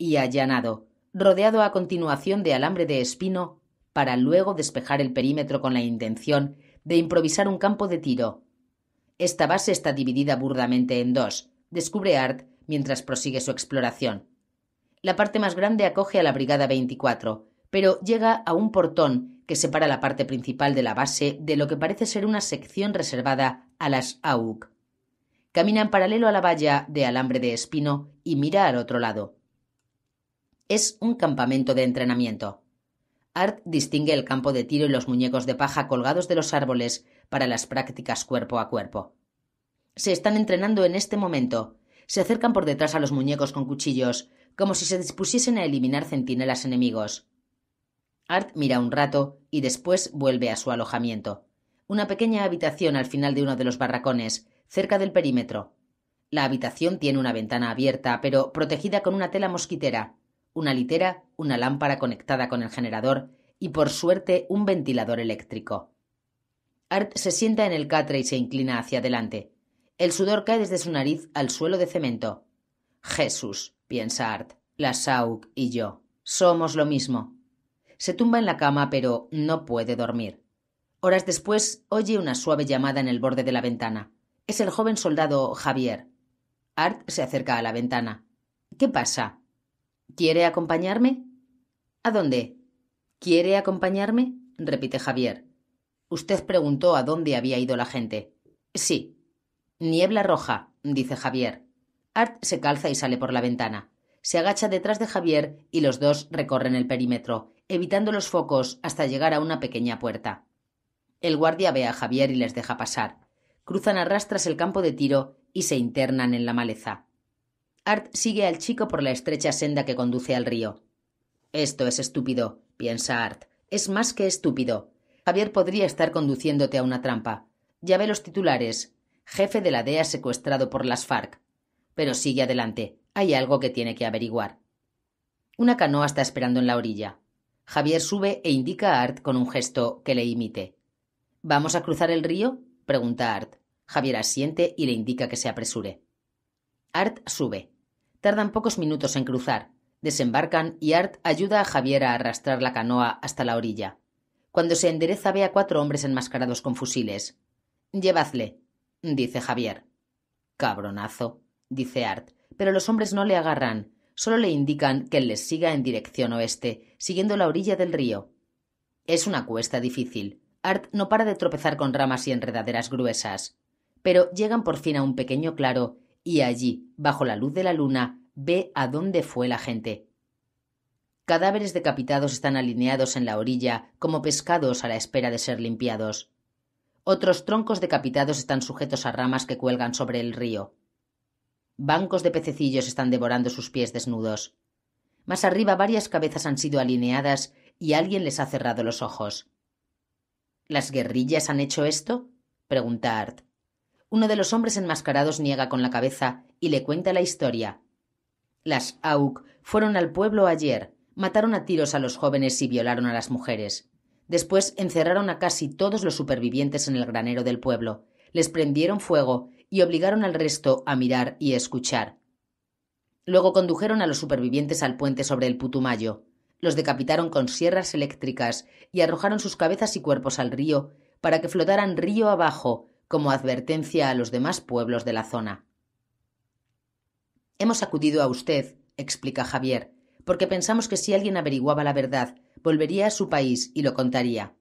y allanado, rodeado a continuación de alambre de espino, para luego despejar el perímetro con la intención de improvisar un campo de tiro. Esta base está dividida burdamente en dos, descubre Art mientras prosigue su exploración. La parte más grande acoge a la Brigada 24, pero llega a un portón que separa la parte principal de la base de lo que parece ser una sección reservada a las AUK. Camina en paralelo a la valla de alambre de espino y mira al otro lado es un campamento de entrenamiento. Art distingue el campo de tiro y los muñecos de paja colgados de los árboles para las prácticas cuerpo a cuerpo. Se están entrenando en este momento. Se acercan por detrás a los muñecos con cuchillos, como si se dispusiesen a eliminar centinelas enemigos. Art mira un rato y después vuelve a su alojamiento. Una pequeña habitación al final de uno de los barracones, cerca del perímetro. La habitación tiene una ventana abierta, pero protegida con una tela mosquitera, una litera, una lámpara conectada con el generador y por suerte un ventilador eléctrico. Art se sienta en el catre y se inclina hacia adelante. El sudor cae desde su nariz al suelo de cemento. Jesús, piensa Art, la Sauk y yo. Somos lo mismo. Se tumba en la cama, pero no puede dormir. Horas después oye una suave llamada en el borde de la ventana. Es el joven soldado Javier. Art se acerca a la ventana. ¿Qué pasa? ¿Quiere acompañarme? ¿A dónde? ¿Quiere acompañarme? repite Javier. Usted preguntó a dónde había ido la gente. Sí. Niebla roja, dice Javier. Art se calza y sale por la ventana. Se agacha detrás de Javier y los dos recorren el perímetro, evitando los focos hasta llegar a una pequeña puerta. El guardia ve a Javier y les deja pasar. Cruzan a rastras el campo de tiro y se internan en la maleza. Art sigue al chico por la estrecha senda que conduce al río. Esto es estúpido, piensa Art. Es más que estúpido. Javier podría estar conduciéndote a una trampa. Ya ve los titulares. Jefe de la DEA secuestrado por las FARC. Pero sigue adelante. Hay algo que tiene que averiguar. Una canoa está esperando en la orilla. Javier sube e indica a Art con un gesto que le imite. ¿Vamos a cruzar el río? pregunta Art. Javier asiente y le indica que se apresure. Art sube. Tardan pocos minutos en cruzar. Desembarcan y Art ayuda a Javier a arrastrar la canoa hasta la orilla. Cuando se endereza ve a cuatro hombres enmascarados con fusiles. Llevadle, dice Javier. Cabronazo, dice Art, pero los hombres no le agarran, solo le indican que les siga en dirección oeste, siguiendo la orilla del río. Es una cuesta difícil. Art no para de tropezar con ramas y enredaderas gruesas. Pero llegan por fin a un pequeño claro y allí, bajo la luz de la luna, ve a dónde fue la gente. Cadáveres decapitados están alineados en la orilla, como pescados a la espera de ser limpiados. Otros troncos decapitados están sujetos a ramas que cuelgan sobre el río. Bancos de pececillos están devorando sus pies desnudos. Más arriba varias cabezas han sido alineadas y alguien les ha cerrado los ojos. ¿Las guerrillas han hecho esto? pregunta uno de los hombres enmascarados niega con la cabeza y le cuenta la historia. Las AUK fueron al pueblo ayer, mataron a tiros a los jóvenes y violaron a las mujeres. Después encerraron a casi todos los supervivientes en el granero del pueblo, les prendieron fuego y obligaron al resto a mirar y escuchar. Luego condujeron a los supervivientes al puente sobre el Putumayo, los decapitaron con sierras eléctricas y arrojaron sus cabezas y cuerpos al río para que flotaran río abajo como advertencia a los demás pueblos de la zona. Hemos acudido a usted, explica Javier, porque pensamos que si alguien averiguaba la verdad, volvería a su país y lo contaría.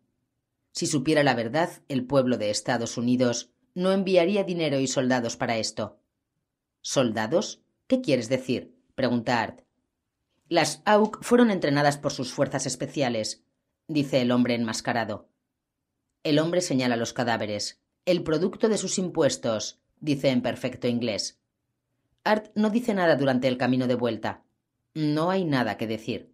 Si supiera la verdad, el pueblo de Estados Unidos no enviaría dinero y soldados para esto. ¿Soldados? ¿Qué quieres decir? pregunta Art. Las AUK fueron entrenadas por sus fuerzas especiales, dice el hombre enmascarado. El hombre señala los cadáveres el producto de sus impuestos, dice en perfecto inglés. Art no dice nada durante el camino de vuelta. No hay nada que decir.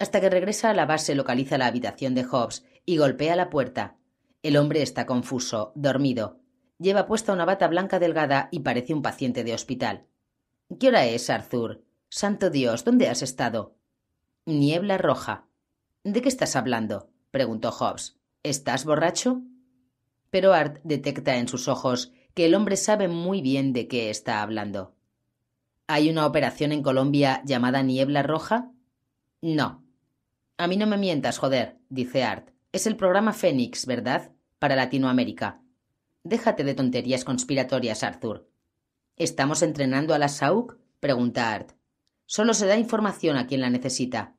Hasta que regresa a la base localiza la habitación de Hobbes y golpea la puerta. El hombre está confuso, dormido. Lleva puesta una bata blanca delgada y parece un paciente de hospital. ¿Qué hora es, Arthur? Santo Dios, ¿dónde has estado? Niebla roja. ¿De qué estás hablando? preguntó Hobbes. ¿Estás borracho? pero Art detecta en sus ojos que el hombre sabe muy bien de qué está hablando. ¿Hay una operación en Colombia llamada Niebla Roja? No. A mí no me mientas, joder, dice Art. Es el programa Fénix, ¿verdad? Para Latinoamérica. Déjate de tonterías conspiratorias, Arthur. ¿Estamos entrenando a la SAUC? pregunta Art. Solo se da información a quien la necesita.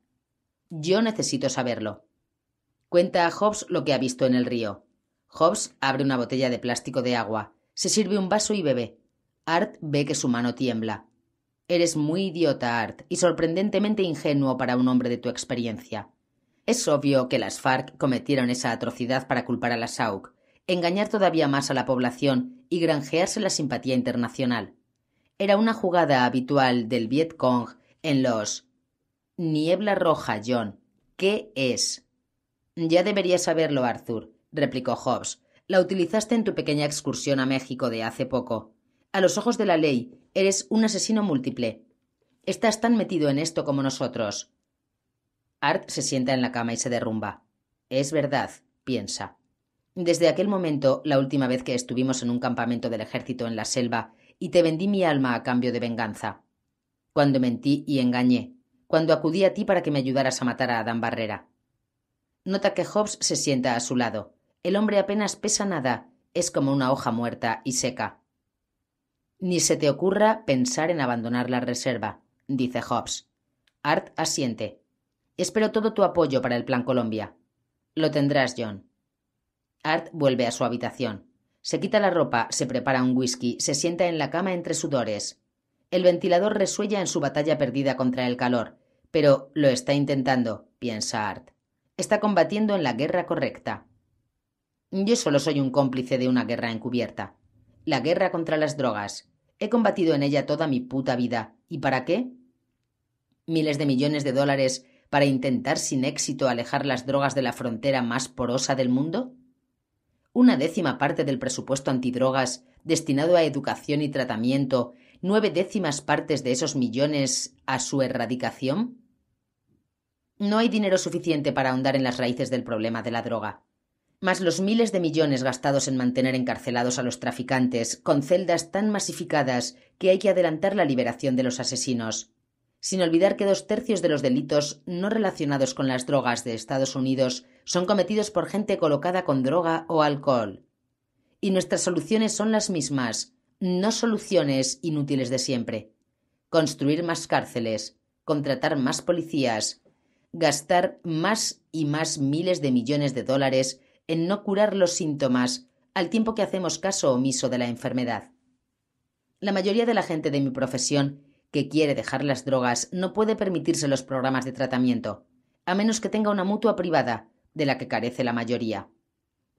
Yo necesito saberlo. Cuenta a Hobbes lo que ha visto en el río. Hobbs abre una botella de plástico de agua, se sirve un vaso y bebe. Art ve que su mano tiembla. Eres muy idiota, Art, y sorprendentemente ingenuo para un hombre de tu experiencia. Es obvio que las FARC cometieron esa atrocidad para culpar a las SAUC, engañar todavía más a la población y granjearse la simpatía internacional. Era una jugada habitual del Viet Cong en los Niebla Roja, John. ¿Qué es? Ya deberías saberlo, Arthur replicó Hobbes. La utilizaste en tu pequeña excursión a México de hace poco. A los ojos de la ley, eres un asesino múltiple. Estás tan metido en esto como nosotros. Art se sienta en la cama y se derrumba. Es verdad, piensa. Desde aquel momento, la última vez que estuvimos en un campamento del ejército en la selva, y te vendí mi alma a cambio de venganza. Cuando mentí y engañé, cuando acudí a ti para que me ayudaras a matar a Adam Barrera. Nota que Hobbes se sienta a su lado. El hombre apenas pesa nada, es como una hoja muerta y seca. Ni se te ocurra pensar en abandonar la reserva, dice Hobbes. Art asiente. Espero todo tu apoyo para el Plan Colombia. Lo tendrás, John. Art vuelve a su habitación. Se quita la ropa, se prepara un whisky, se sienta en la cama entre sudores. El ventilador resuella en su batalla perdida contra el calor, pero lo está intentando, piensa Art. Está combatiendo en la guerra correcta. Yo solo soy un cómplice de una guerra encubierta. La guerra contra las drogas. He combatido en ella toda mi puta vida. ¿Y para qué? Miles de millones de dólares para intentar sin éxito alejar las drogas de la frontera más porosa del mundo? Una décima parte del presupuesto antidrogas destinado a educación y tratamiento, nueve décimas partes de esos millones a su erradicación? No hay dinero suficiente para ahondar en las raíces del problema de la droga más los miles de millones gastados en mantener encarcelados a los traficantes, con celdas tan masificadas que hay que adelantar la liberación de los asesinos. Sin olvidar que dos tercios de los delitos no relacionados con las drogas de Estados Unidos son cometidos por gente colocada con droga o alcohol. Y nuestras soluciones son las mismas, no soluciones inútiles de siempre. Construir más cárceles, contratar más policías, gastar más y más miles de millones de dólares en no curar los síntomas, al tiempo que hacemos caso omiso de la enfermedad. La mayoría de la gente de mi profesión que quiere dejar las drogas no puede permitirse los programas de tratamiento, a menos que tenga una mutua privada, de la que carece la mayoría.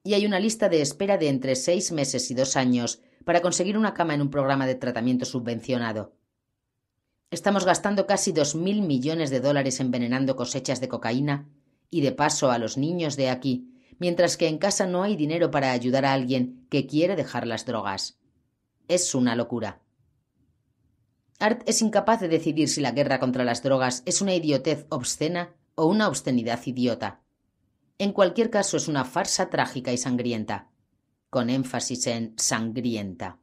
Y hay una lista de espera de entre seis meses y dos años para conseguir una cama en un programa de tratamiento subvencionado. Estamos gastando casi dos mil millones de dólares envenenando cosechas de cocaína y de paso a los niños de aquí mientras que en casa no hay dinero para ayudar a alguien que quiere dejar las drogas. Es una locura. Art es incapaz de decidir si la guerra contra las drogas es una idiotez obscena o una obscenidad idiota. En cualquier caso, es una farsa trágica y sangrienta, con énfasis en sangrienta.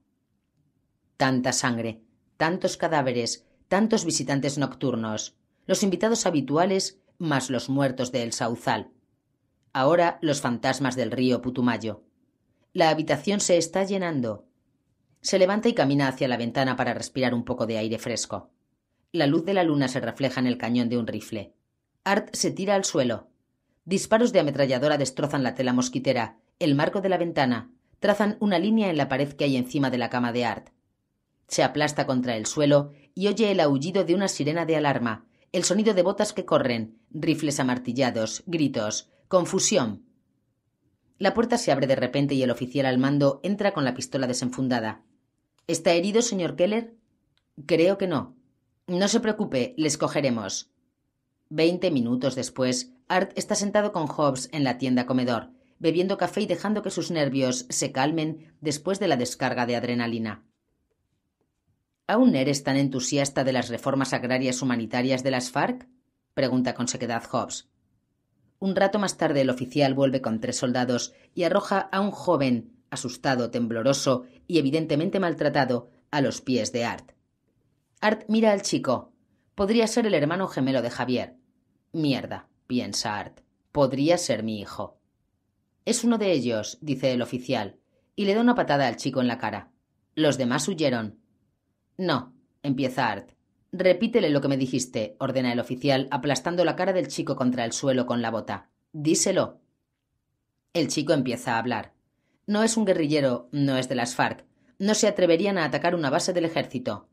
Tanta sangre, tantos cadáveres, tantos visitantes nocturnos, los invitados habituales más los muertos de El Sauzal, ahora los fantasmas del río Putumayo. La habitación se está llenando. Se levanta y camina hacia la ventana para respirar un poco de aire fresco. La luz de la luna se refleja en el cañón de un rifle. Art se tira al suelo. Disparos de ametralladora destrozan la tela mosquitera, el marco de la ventana, trazan una línea en la pared que hay encima de la cama de Art. Se aplasta contra el suelo y oye el aullido de una sirena de alarma, el sonido de botas que corren, rifles amartillados, gritos, Confusión. La puerta se abre de repente y el oficial al mando entra con la pistola desenfundada. ¿Está herido, señor Keller? Creo que no. No se preocupe, le escogeremos. Veinte minutos después, Art está sentado con Hobbs en la tienda comedor, bebiendo café y dejando que sus nervios se calmen después de la descarga de adrenalina. ¿Aún eres tan entusiasta de las reformas agrarias humanitarias de las FARC? pregunta con sequedad Hobbs. Un rato más tarde el oficial vuelve con tres soldados y arroja a un joven, asustado, tembloroso y evidentemente maltratado, a los pies de Art. Art mira al chico. Podría ser el hermano gemelo de Javier. Mierda, piensa Art. Podría ser mi hijo. Es uno de ellos, dice el oficial, y le da una patada al chico en la cara. Los demás huyeron. No, empieza Art. Repítele lo que me dijiste, ordena el oficial, aplastando la cara del chico contra el suelo con la bota. Díselo. El chico empieza a hablar. No es un guerrillero, no es de las FARC. No se atreverían a atacar una base del ejército.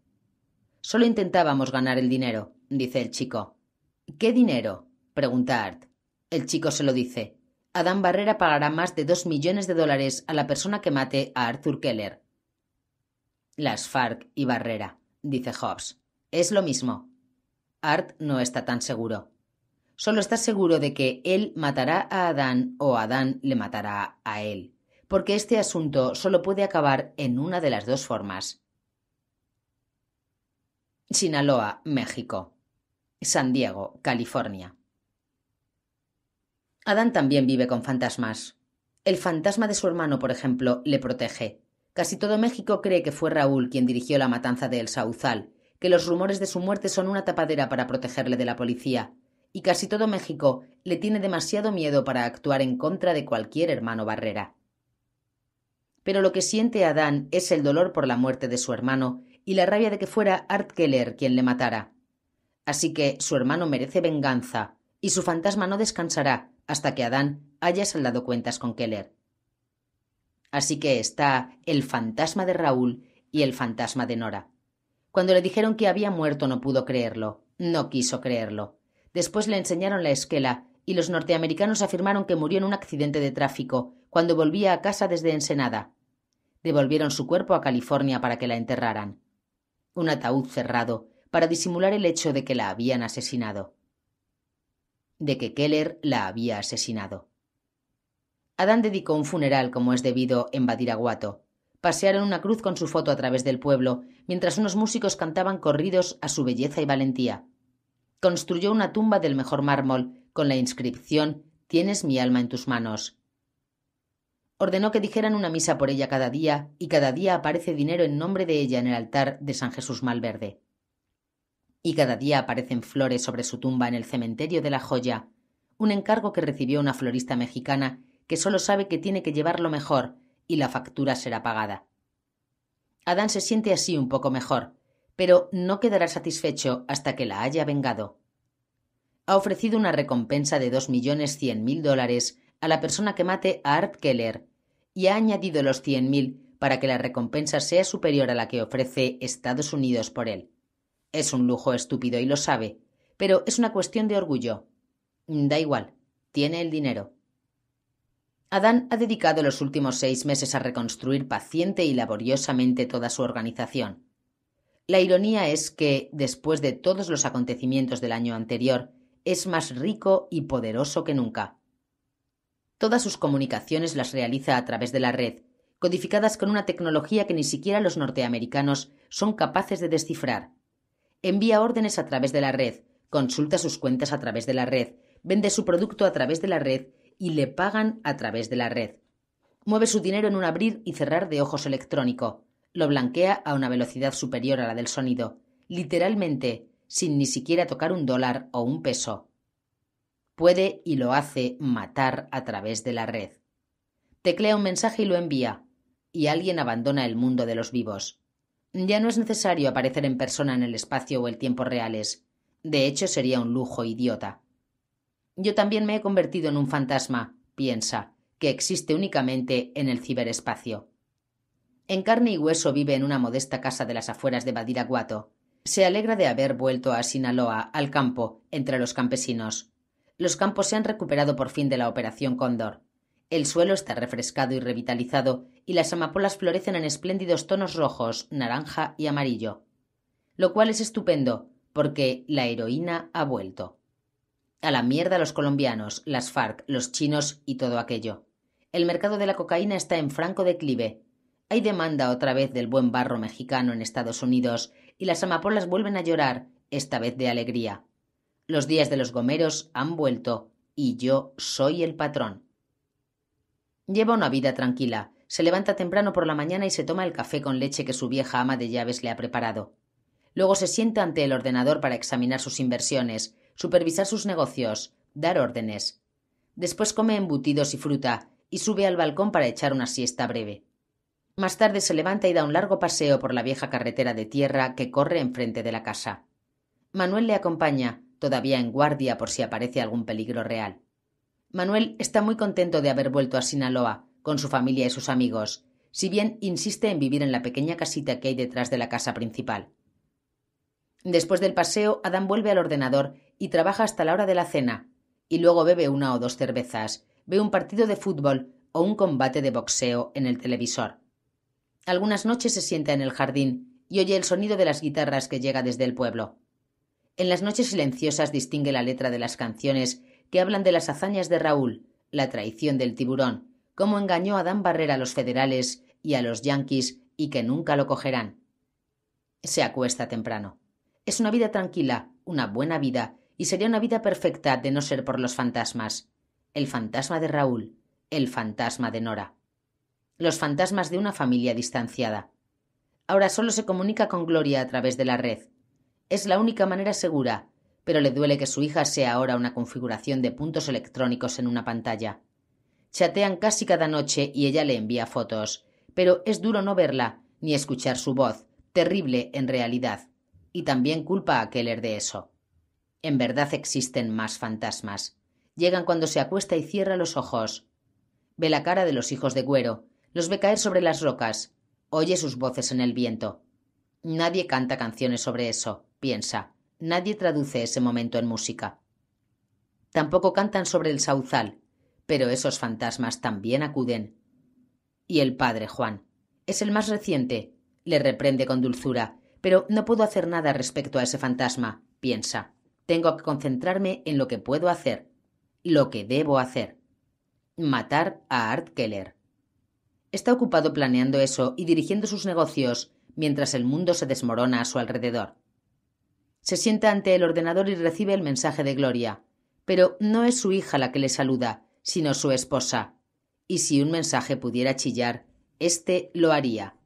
Solo intentábamos ganar el dinero, dice el chico. ¿Qué dinero? pregunta Art. El chico se lo dice. Adán Barrera pagará más de dos millones de dólares a la persona que mate a Arthur Keller. Las FARC y Barrera, dice Hobbes. Es lo mismo. Art no está tan seguro. Solo está seguro de que él matará a Adán o Adán le matará a él, porque este asunto solo puede acabar en una de las dos formas. Sinaloa, México. San Diego, California. Adán también vive con fantasmas. El fantasma de su hermano, por ejemplo, le protege. Casi todo México cree que fue Raúl quien dirigió la matanza de Sauzal, que los rumores de su muerte son una tapadera para protegerle de la policía, y casi todo México le tiene demasiado miedo para actuar en contra de cualquier hermano Barrera. Pero lo que siente Adán es el dolor por la muerte de su hermano y la rabia de que fuera Art Keller quien le matara. Así que su hermano merece venganza, y su fantasma no descansará hasta que Adán haya saldado cuentas con Keller. Así que está el fantasma de Raúl y el fantasma de Nora. Cuando le dijeron que había muerto no pudo creerlo, no quiso creerlo. Después le enseñaron la esquela, y los norteamericanos afirmaron que murió en un accidente de tráfico, cuando volvía a casa desde Ensenada. Devolvieron su cuerpo a California para que la enterraran. Un ataúd cerrado, para disimular el hecho de que la habían asesinado. De que Keller la había asesinado. Adán dedicó un funeral como es debido en Badiraguato. Pasearon una cruz con su foto a través del pueblo mientras unos músicos cantaban corridos a su belleza y valentía. Construyó una tumba del mejor mármol, con la inscripción Tienes mi alma en tus manos. Ordenó que dijeran una misa por ella cada día, y cada día aparece dinero en nombre de ella en el altar de San Jesús Malverde. Y cada día aparecen flores sobre su tumba en el cementerio de la joya, un encargo que recibió una florista mexicana que solo sabe que tiene que llevarlo mejor y la factura será pagada. Adán se siente así un poco mejor, pero no quedará satisfecho hasta que la haya vengado. Ha ofrecido una recompensa de dos millones cien mil dólares a la persona que mate a Art Keller y ha añadido los cien mil para que la recompensa sea superior a la que ofrece Estados Unidos por él. Es un lujo estúpido y lo sabe, pero es una cuestión de orgullo. Da igual, tiene el dinero. Adán ha dedicado los últimos seis meses a reconstruir paciente y laboriosamente toda su organización. La ironía es que, después de todos los acontecimientos del año anterior, es más rico y poderoso que nunca. Todas sus comunicaciones las realiza a través de la red, codificadas con una tecnología que ni siquiera los norteamericanos son capaces de descifrar. Envía órdenes a través de la red, consulta sus cuentas a través de la red, vende su producto a través de la red y le pagan a través de la red. Mueve su dinero en un abrir y cerrar de ojos electrónico. Lo blanquea a una velocidad superior a la del sonido, literalmente, sin ni siquiera tocar un dólar o un peso. Puede y lo hace matar a través de la red. Teclea un mensaje y lo envía, y alguien abandona el mundo de los vivos. Ya no es necesario aparecer en persona en el espacio o el tiempo reales. De hecho, sería un lujo idiota. Yo también me he convertido en un fantasma, piensa, que existe únicamente en el ciberespacio. En carne y hueso vive en una modesta casa de las afueras de Badiraguato. Se alegra de haber vuelto a Sinaloa, al campo, entre los campesinos. Los campos se han recuperado por fin de la operación Cóndor. El suelo está refrescado y revitalizado, y las amapolas florecen en espléndidos tonos rojos, naranja y amarillo. Lo cual es estupendo, porque la heroína ha vuelto. A la mierda los colombianos, las FARC, los chinos y todo aquello. El mercado de la cocaína está en franco declive. Hay demanda otra vez del buen barro mexicano en Estados Unidos y las amapolas vuelven a llorar, esta vez de alegría. Los días de los gomeros han vuelto y yo soy el patrón. Lleva una vida tranquila. Se levanta temprano por la mañana y se toma el café con leche que su vieja ama de llaves le ha preparado. Luego se sienta ante el ordenador para examinar sus inversiones, supervisar sus negocios, dar órdenes. Después come embutidos y fruta, y sube al balcón para echar una siesta breve. Más tarde se levanta y da un largo paseo por la vieja carretera de tierra que corre enfrente de la casa. Manuel le acompaña, todavía en guardia por si aparece algún peligro real. Manuel está muy contento de haber vuelto a Sinaloa, con su familia y sus amigos, si bien insiste en vivir en la pequeña casita que hay detrás de la casa principal. Después del paseo, Adán vuelve al ordenador y trabaja hasta la hora de la cena, y luego bebe una o dos cervezas, ve un partido de fútbol o un combate de boxeo en el televisor. Algunas noches se sienta en el jardín y oye el sonido de las guitarras que llega desde el pueblo. En las noches silenciosas distingue la letra de las canciones que hablan de las hazañas de Raúl, la traición del tiburón, cómo engañó a Dan Barrera a los federales y a los yanquis y que nunca lo cogerán. Se acuesta temprano. Es una vida tranquila, una buena vida, y sería una vida perfecta de no ser por los fantasmas. El fantasma de Raúl, el fantasma de Nora. Los fantasmas de una familia distanciada. Ahora solo se comunica con Gloria a través de la red. Es la única manera segura, pero le duele que su hija sea ahora una configuración de puntos electrónicos en una pantalla. Chatean casi cada noche y ella le envía fotos, pero es duro no verla ni escuchar su voz, terrible en realidad, y también culpa a Keller de eso. En verdad existen más fantasmas. Llegan cuando se acuesta y cierra los ojos. Ve la cara de los hijos de Güero, los ve caer sobre las rocas, oye sus voces en el viento. Nadie canta canciones sobre eso, piensa. Nadie traduce ese momento en música. Tampoco cantan sobre el sauzal, pero esos fantasmas también acuden. Y el padre Juan. Es el más reciente. Le reprende con dulzura, pero no puedo hacer nada respecto a ese fantasma, piensa. Tengo que concentrarme en lo que puedo hacer, lo que debo hacer. Matar a Art Keller. Está ocupado planeando eso y dirigiendo sus negocios mientras el mundo se desmorona a su alrededor. Se sienta ante el ordenador y recibe el mensaje de Gloria, pero no es su hija la que le saluda, sino su esposa. Y si un mensaje pudiera chillar, éste lo haría.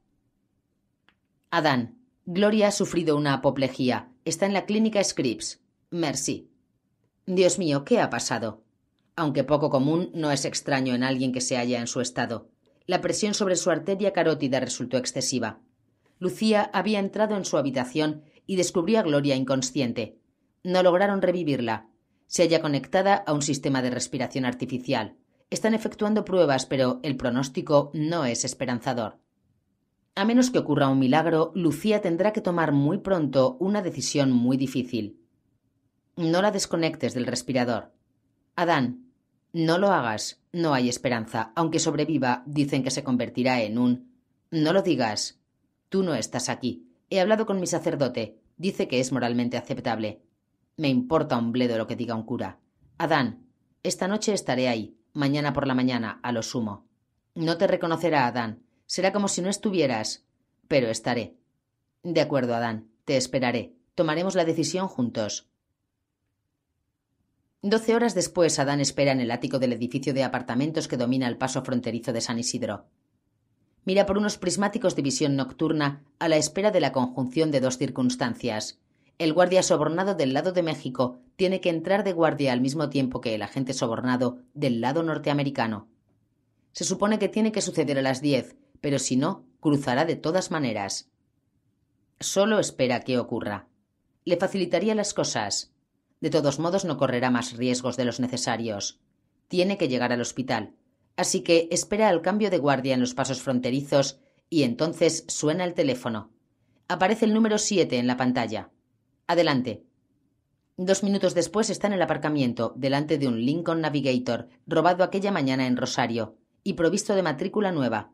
Adán, Gloria ha sufrido una apoplejía. Está en la clínica Scripps. Merci. Dios mío, ¿qué ha pasado? Aunque poco común, no es extraño en alguien que se halla en su estado. La presión sobre su arteria carótida resultó excesiva. Lucía había entrado en su habitación y descubría a Gloria inconsciente. No lograron revivirla. Se halla conectada a un sistema de respiración artificial. Están efectuando pruebas, pero el pronóstico no es esperanzador. A menos que ocurra un milagro, Lucía tendrá que tomar muy pronto una decisión muy difícil. No la desconectes del respirador. Adán, no lo hagas, no hay esperanza. Aunque sobreviva, dicen que se convertirá en un... No lo digas. Tú no estás aquí. He hablado con mi sacerdote. Dice que es moralmente aceptable. Me importa un bledo lo que diga un cura. Adán, esta noche estaré ahí, mañana por la mañana, a lo sumo. No te reconocerá, Adán. Será como si no estuvieras. Pero estaré. De acuerdo, Adán. Te esperaré. Tomaremos la decisión juntos. Doce horas después, Adán espera en el ático del edificio de apartamentos que domina el paso fronterizo de San Isidro. Mira por unos prismáticos de visión nocturna a la espera de la conjunción de dos circunstancias. El guardia sobornado del lado de México tiene que entrar de guardia al mismo tiempo que el agente sobornado del lado norteamericano. Se supone que tiene que suceder a las diez, pero si no, cruzará de todas maneras. Solo espera que ocurra. Le facilitaría las cosas. De todos modos, no correrá más riesgos de los necesarios. Tiene que llegar al hospital. Así que espera al cambio de guardia en los pasos fronterizos y entonces suena el teléfono. Aparece el número 7 en la pantalla. Adelante. Dos minutos después está en el aparcamiento, delante de un Lincoln Navigator, robado aquella mañana en Rosario, y provisto de matrícula nueva.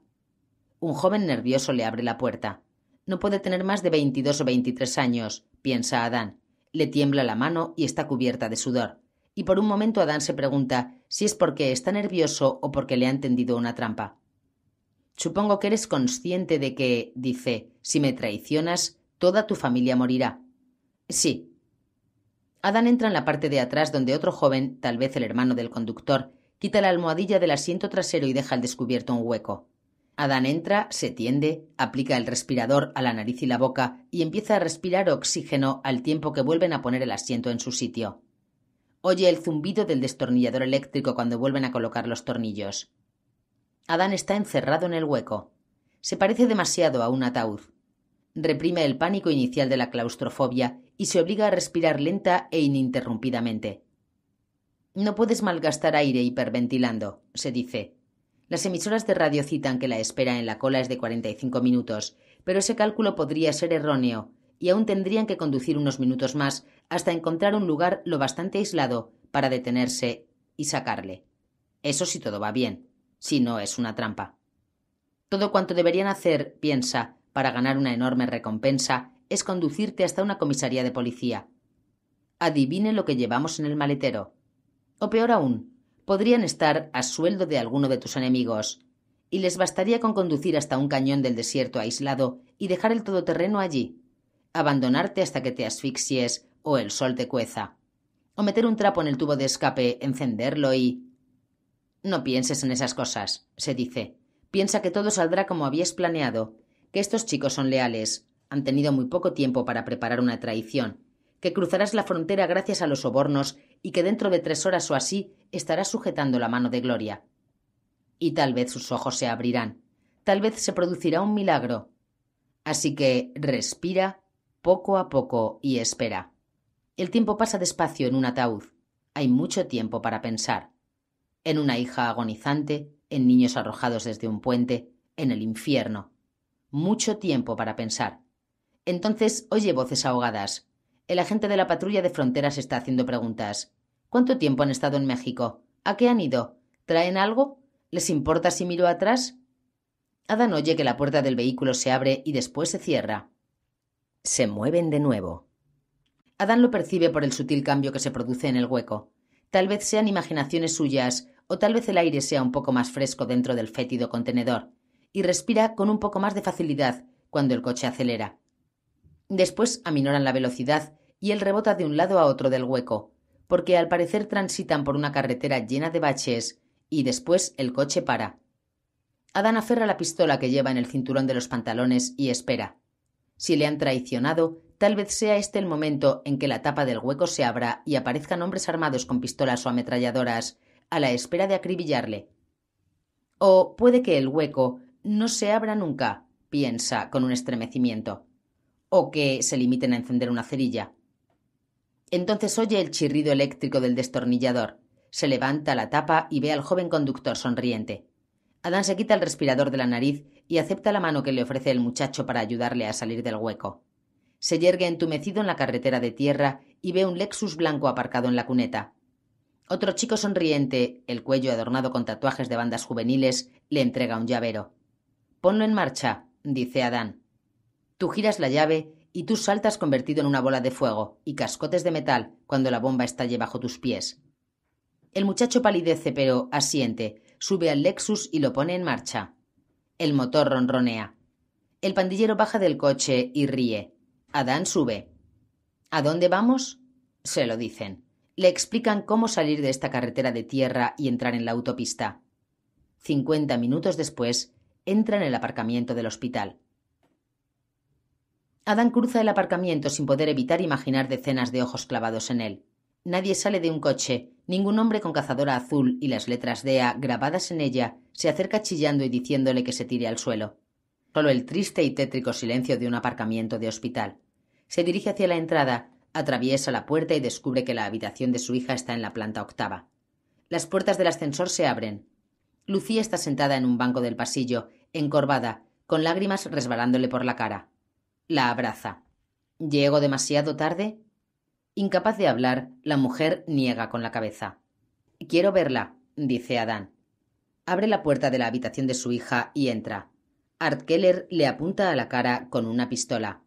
Un joven nervioso le abre la puerta. No puede tener más de 22 o 23 años, piensa Adán. Le tiembla la mano y está cubierta de sudor. Y por un momento Adán se pregunta si es porque está nervioso o porque le han tendido una trampa. Supongo que eres consciente de que, dice, si me traicionas, toda tu familia morirá. Sí. Adán entra en la parte de atrás donde otro joven, tal vez el hermano del conductor, quita la almohadilla del asiento trasero y deja al descubierto un hueco. Adán entra, se tiende, aplica el respirador a la nariz y la boca y empieza a respirar oxígeno al tiempo que vuelven a poner el asiento en su sitio. Oye el zumbido del destornillador eléctrico cuando vuelven a colocar los tornillos. Adán está encerrado en el hueco. Se parece demasiado a un ataúd. Reprime el pánico inicial de la claustrofobia y se obliga a respirar lenta e ininterrumpidamente. No puedes malgastar aire hiperventilando, se dice. Las emisoras de radio citan que la espera en la cola es de 45 minutos, pero ese cálculo podría ser erróneo, y aún tendrían que conducir unos minutos más hasta encontrar un lugar lo bastante aislado para detenerse y sacarle. Eso si todo va bien, si no es una trampa. Todo cuanto deberían hacer, piensa, para ganar una enorme recompensa, es conducirte hasta una comisaría de policía. Adivine lo que llevamos en el maletero. O peor aún, podrían estar a sueldo de alguno de tus enemigos, y les bastaría con conducir hasta un cañón del desierto aislado y dejar el todoterreno allí, abandonarte hasta que te asfixies o el sol te cueza, o meter un trapo en el tubo de escape, encenderlo y... No pienses en esas cosas, se dice. Piensa que todo saldrá como habías planeado, que estos chicos son leales, han tenido muy poco tiempo para preparar una traición, que cruzarás la frontera gracias a los sobornos y que dentro de tres horas o así estará sujetando la mano de Gloria. Y tal vez sus ojos se abrirán, tal vez se producirá un milagro. Así que respira poco a poco y espera. El tiempo pasa despacio en un ataúd. Hay mucho tiempo para pensar. En una hija agonizante, en niños arrojados desde un puente, en el infierno. Mucho tiempo para pensar. Entonces oye voces ahogadas. El agente de la patrulla de fronteras está haciendo preguntas. ¿Cuánto tiempo han estado en México? ¿A qué han ido? ¿Traen algo? ¿Les importa si miro atrás? Adán oye que la puerta del vehículo se abre y después se cierra. Se mueven de nuevo. Adán lo percibe por el sutil cambio que se produce en el hueco. Tal vez sean imaginaciones suyas, o tal vez el aire sea un poco más fresco dentro del fétido contenedor, y respira con un poco más de facilidad cuando el coche acelera. Después aminoran la velocidad y él rebota de un lado a otro del hueco, porque al parecer transitan por una carretera llena de baches y después el coche para. Adán aferra la pistola que lleva en el cinturón de los pantalones y espera. Si le han traicionado, tal vez sea este el momento en que la tapa del hueco se abra y aparezcan hombres armados con pistolas o ametralladoras, a la espera de acribillarle. O puede que el hueco no se abra nunca, piensa con un estremecimiento o que se limiten a encender una cerilla. Entonces oye el chirrido eléctrico del destornillador. Se levanta la tapa y ve al joven conductor sonriente. Adán se quita el respirador de la nariz y acepta la mano que le ofrece el muchacho para ayudarle a salir del hueco. Se yergue entumecido en la carretera de tierra y ve un Lexus blanco aparcado en la cuneta. Otro chico sonriente, el cuello adornado con tatuajes de bandas juveniles, le entrega un llavero. Ponlo en marcha, dice Adán. Tú giras la llave y tú saltas convertido en una bola de fuego y cascotes de metal cuando la bomba estalle bajo tus pies. El muchacho palidece pero asiente, sube al Lexus y lo pone en marcha. El motor ronronea. El pandillero baja del coche y ríe. Adán sube. ¿A dónde vamos? Se lo dicen. Le explican cómo salir de esta carretera de tierra y entrar en la autopista. Cincuenta minutos después, entra en el aparcamiento del hospital. Adán cruza el aparcamiento sin poder evitar imaginar decenas de ojos clavados en él. Nadie sale de un coche, ningún hombre con cazadora azul y las letras D.A. grabadas en ella se acerca chillando y diciéndole que se tire al suelo. Solo el triste y tétrico silencio de un aparcamiento de hospital. Se dirige hacia la entrada, atraviesa la puerta y descubre que la habitación de su hija está en la planta octava. Las puertas del ascensor se abren. Lucía está sentada en un banco del pasillo, encorvada, con lágrimas resbalándole por la cara. La abraza. ¿Llego demasiado tarde? Incapaz de hablar, la mujer niega con la cabeza. Quiero verla, dice Adán. Abre la puerta de la habitación de su hija y entra. Art Keller le apunta a la cara con una pistola.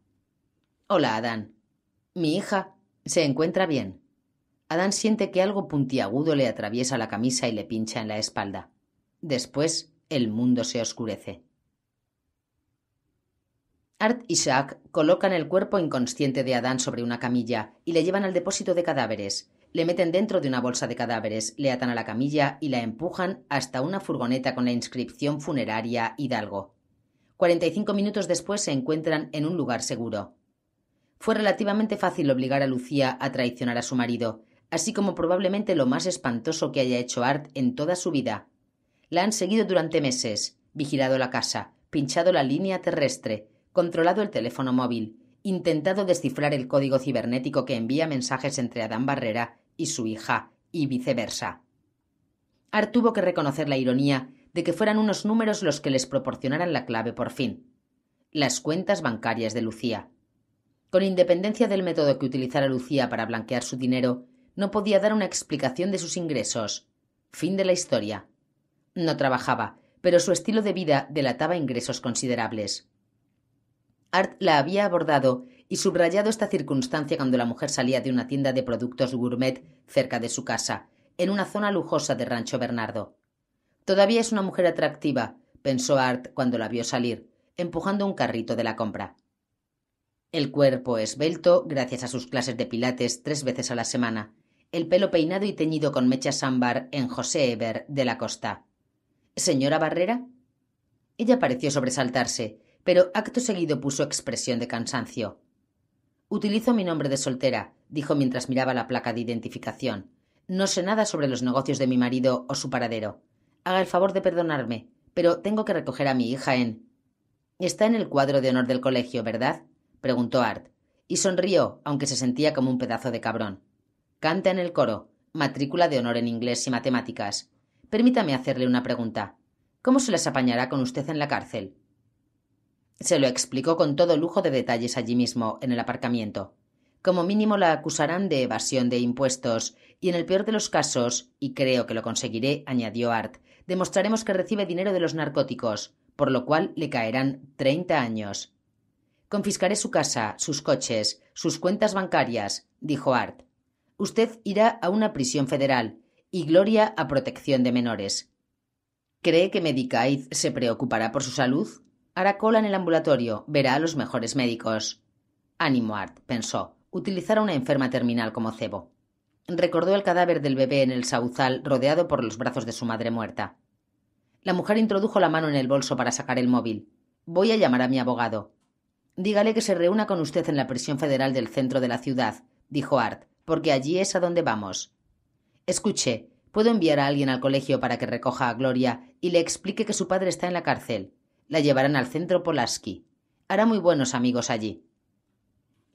Hola, Adán. Mi hija se encuentra bien. Adán siente que algo puntiagudo le atraviesa la camisa y le pincha en la espalda. Después, el mundo se oscurece. Art y Jacques colocan el cuerpo inconsciente de Adán sobre una camilla y le llevan al depósito de cadáveres. Le meten dentro de una bolsa de cadáveres, le atan a la camilla y la empujan hasta una furgoneta con la inscripción funeraria Hidalgo. 45 minutos después se encuentran en un lugar seguro. Fue relativamente fácil obligar a Lucía a traicionar a su marido, así como probablemente lo más espantoso que haya hecho Art en toda su vida. La han seguido durante meses, vigilado la casa, pinchado la línea terrestre, controlado el teléfono móvil, intentado descifrar el código cibernético que envía mensajes entre Adán Barrera y su hija, y viceversa. Art tuvo que reconocer la ironía de que fueran unos números los que les proporcionaran la clave por fin. Las cuentas bancarias de Lucía. Con independencia del método que utilizara Lucía para blanquear su dinero, no podía dar una explicación de sus ingresos. Fin de la historia. No trabajaba, pero su estilo de vida delataba ingresos considerables. Art la había abordado y subrayado esta circunstancia cuando la mujer salía de una tienda de productos gourmet cerca de su casa, en una zona lujosa de Rancho Bernardo. Todavía es una mujer atractiva, pensó Art cuando la vio salir, empujando un carrito de la compra. El cuerpo esbelto, gracias a sus clases de pilates tres veces a la semana, el pelo peinado y teñido con mechas ámbar en José Eber de la Costa. ¿Señora Barrera? Ella pareció sobresaltarse pero acto seguido puso expresión de cansancio. Utilizo mi nombre de soltera, dijo mientras miraba la placa de identificación. No sé nada sobre los negocios de mi marido o su paradero. Haga el favor de perdonarme, pero tengo que recoger a mi hija en. Está en el cuadro de honor del colegio, ¿verdad? preguntó Art, y sonrió, aunque se sentía como un pedazo de cabrón. Canta en el coro, matrícula de honor en inglés y matemáticas. Permítame hacerle una pregunta. ¿Cómo se las apañará con usted en la cárcel? Se lo explicó con todo lujo de detalles allí mismo, en el aparcamiento. Como mínimo la acusarán de evasión de impuestos, y en el peor de los casos, y creo que lo conseguiré, añadió Art, demostraremos que recibe dinero de los narcóticos, por lo cual le caerán treinta años. Confiscaré su casa, sus coches, sus cuentas bancarias, dijo Art. Usted irá a una prisión federal, y Gloria a protección de menores. ¿Cree que Medicaid se preocupará por su salud? hará cola en el ambulatorio, verá a los mejores médicos. Ánimo, Art, pensó. Utilizar a una enferma terminal como cebo. Recordó el cadáver del bebé en el sauzal rodeado por los brazos de su madre muerta. La mujer introdujo la mano en el bolso para sacar el móvil. Voy a llamar a mi abogado. Dígale que se reúna con usted en la prisión federal del centro de la ciudad, dijo Art, porque allí es a donde vamos. Escuche, puedo enviar a alguien al colegio para que recoja a Gloria y le explique que su padre está en la cárcel. La llevarán al centro Polaski. Hará muy buenos amigos allí.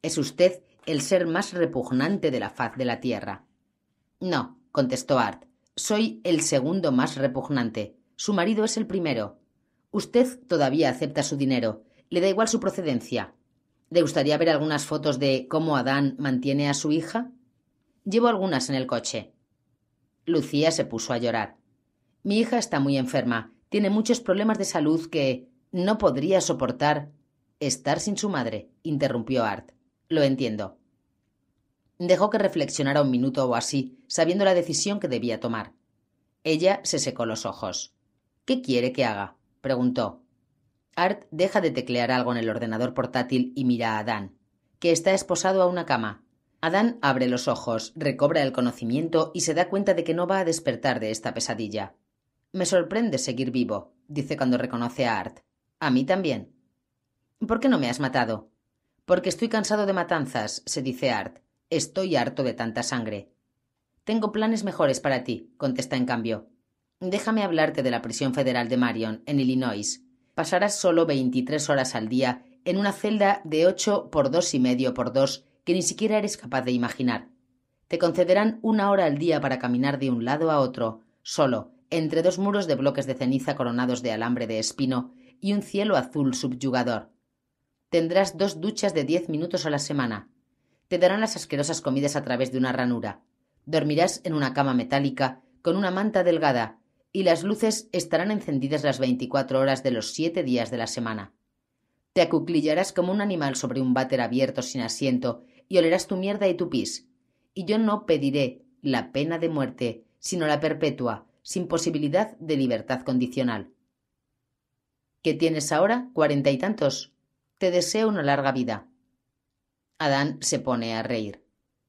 Es usted el ser más repugnante de la faz de la tierra. No, contestó Art. Soy el segundo más repugnante. Su marido es el primero. Usted todavía acepta su dinero. Le da igual su procedencia. ¿Le gustaría ver algunas fotos de cómo Adán mantiene a su hija? Llevo algunas en el coche. Lucía se puso a llorar. Mi hija está muy enferma tiene muchos problemas de salud que no podría soportar estar sin su madre, interrumpió Art. Lo entiendo. Dejó que reflexionara un minuto o así, sabiendo la decisión que debía tomar. Ella se secó los ojos. ¿Qué quiere que haga? preguntó. Art deja de teclear algo en el ordenador portátil y mira a Adán, que está esposado a una cama. Adán abre los ojos, recobra el conocimiento y se da cuenta de que no va a despertar de esta pesadilla. Me sorprende seguir vivo, dice cuando reconoce a Art. A mí también. ¿Por qué no me has matado? Porque estoy cansado de matanzas, se dice Art. Estoy harto de tanta sangre. Tengo planes mejores para ti, contesta en cambio. Déjame hablarte de la prisión federal de Marion, en Illinois. Pasarás solo 23 horas al día en una celda de ocho por dos y medio por dos que ni siquiera eres capaz de imaginar. Te concederán una hora al día para caminar de un lado a otro, solo, entre dos muros de bloques de ceniza coronados de alambre de espino y un cielo azul subyugador. Tendrás dos duchas de diez minutos a la semana. Te darán las asquerosas comidas a través de una ranura. Dormirás en una cama metálica con una manta delgada y las luces estarán encendidas las veinticuatro horas de los siete días de la semana. Te acuclillarás como un animal sobre un váter abierto sin asiento y olerás tu mierda y tu pis. Y yo no pediré la pena de muerte, sino la perpetua, sin posibilidad de libertad condicional. ¿Qué tienes ahora? Cuarenta y tantos. Te deseo una larga vida. Adán se pone a reír.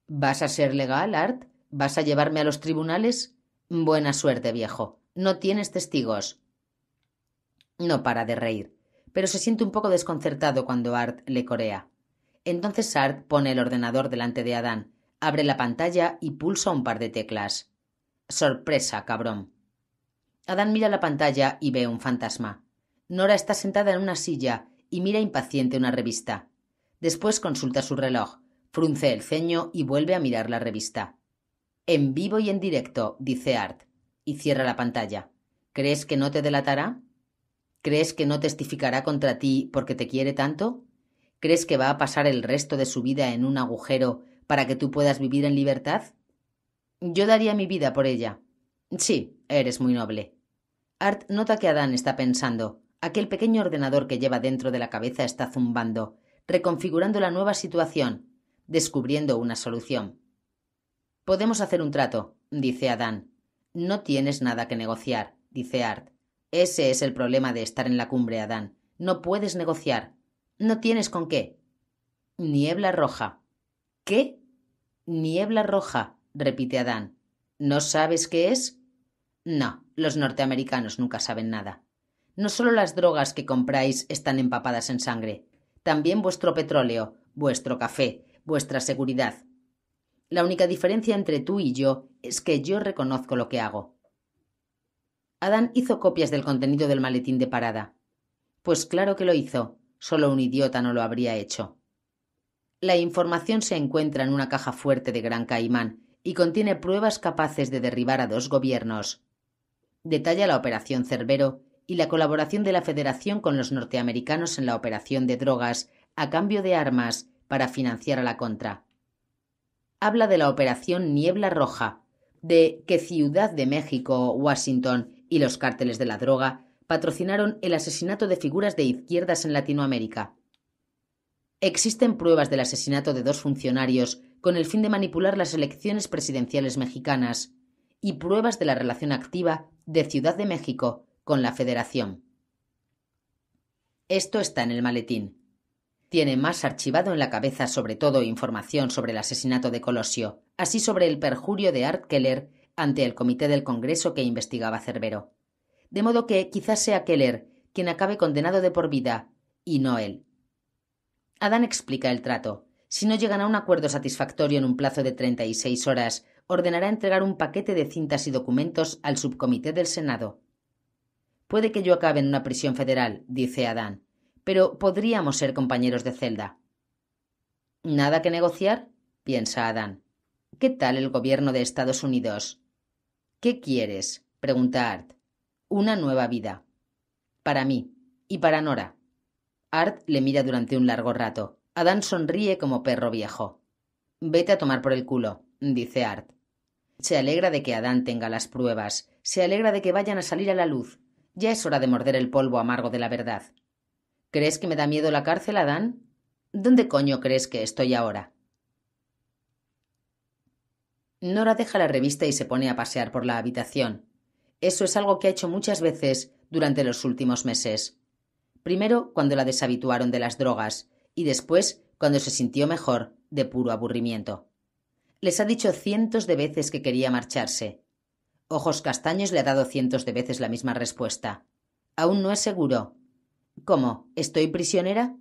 ¿Vas a ser legal, Art? ¿Vas a llevarme a los tribunales? Buena suerte, viejo. No tienes testigos. No para de reír, pero se siente un poco desconcertado cuando Art le corea. Entonces Art pone el ordenador delante de Adán, abre la pantalla y pulsa un par de teclas. Sorpresa, cabrón. Adán mira la pantalla y ve un fantasma. Nora está sentada en una silla y mira impaciente una revista. Después consulta su reloj, frunce el ceño y vuelve a mirar la revista. En vivo y en directo, dice Art, y cierra la pantalla. ¿Crees que no te delatará? ¿Crees que no testificará contra ti porque te quiere tanto? ¿Crees que va a pasar el resto de su vida en un agujero para que tú puedas vivir en libertad? Yo daría mi vida por ella. Sí, eres muy noble. Art nota que Adán está pensando. Aquel pequeño ordenador que lleva dentro de la cabeza está zumbando, reconfigurando la nueva situación, descubriendo una solución. Podemos hacer un trato, dice Adán. No tienes nada que negociar, dice Art. Ese es el problema de estar en la cumbre, Adán. No puedes negociar. No tienes con qué. Niebla roja. ¿Qué? Niebla roja repite Adán. ¿No sabes qué es? No, los norteamericanos nunca saben nada. No solo las drogas que compráis están empapadas en sangre, también vuestro petróleo, vuestro café, vuestra seguridad. La única diferencia entre tú y yo es que yo reconozco lo que hago. Adán hizo copias del contenido del maletín de parada. Pues claro que lo hizo, solo un idiota no lo habría hecho. La información se encuentra en una caja fuerte de Gran Caimán, y contiene pruebas capaces de derribar a dos gobiernos. Detalla la Operación Cerbero y la colaboración de la Federación con los norteamericanos en la operación de drogas a cambio de armas para financiar a la contra. Habla de la Operación Niebla Roja, de que Ciudad de México, Washington y los cárteles de la droga patrocinaron el asesinato de figuras de izquierdas en Latinoamérica. Existen pruebas del asesinato de dos funcionarios con el fin de manipular las elecciones presidenciales mexicanas, y pruebas de la relación activa de Ciudad de México con la Federación. Esto está en el maletín. Tiene más archivado en la cabeza sobre todo información sobre el asesinato de Colosio, así sobre el perjurio de Art Keller ante el comité del Congreso que investigaba Cerbero. De modo que quizás sea Keller quien acabe condenado de por vida, y no él. Adán explica el trato, si no llegan a un acuerdo satisfactorio en un plazo de 36 horas, ordenará entregar un paquete de cintas y documentos al subcomité del Senado. Puede que yo acabe en una prisión federal, dice Adán, pero podríamos ser compañeros de celda. Nada que negociar, piensa Adán. ¿Qué tal el gobierno de Estados Unidos? ¿Qué quieres? pregunta Art. Una nueva vida. Para mí. Y para Nora. Art le mira durante un largo rato. Adán sonríe como perro viejo. Vete a tomar por el culo, dice Art. Se alegra de que Adán tenga las pruebas, se alegra de que vayan a salir a la luz. Ya es hora de morder el polvo amargo de la verdad. ¿Crees que me da miedo la cárcel, Adán? ¿Dónde coño crees que estoy ahora? Nora deja la revista y se pone a pasear por la habitación. Eso es algo que ha hecho muchas veces durante los últimos meses. Primero, cuando la deshabituaron de las drogas, y después, cuando se sintió mejor, de puro aburrimiento. Les ha dicho cientos de veces que quería marcharse. Ojos Castaños le ha dado cientos de veces la misma respuesta. Aún no es seguro. ¿Cómo? ¿Estoy prisionera?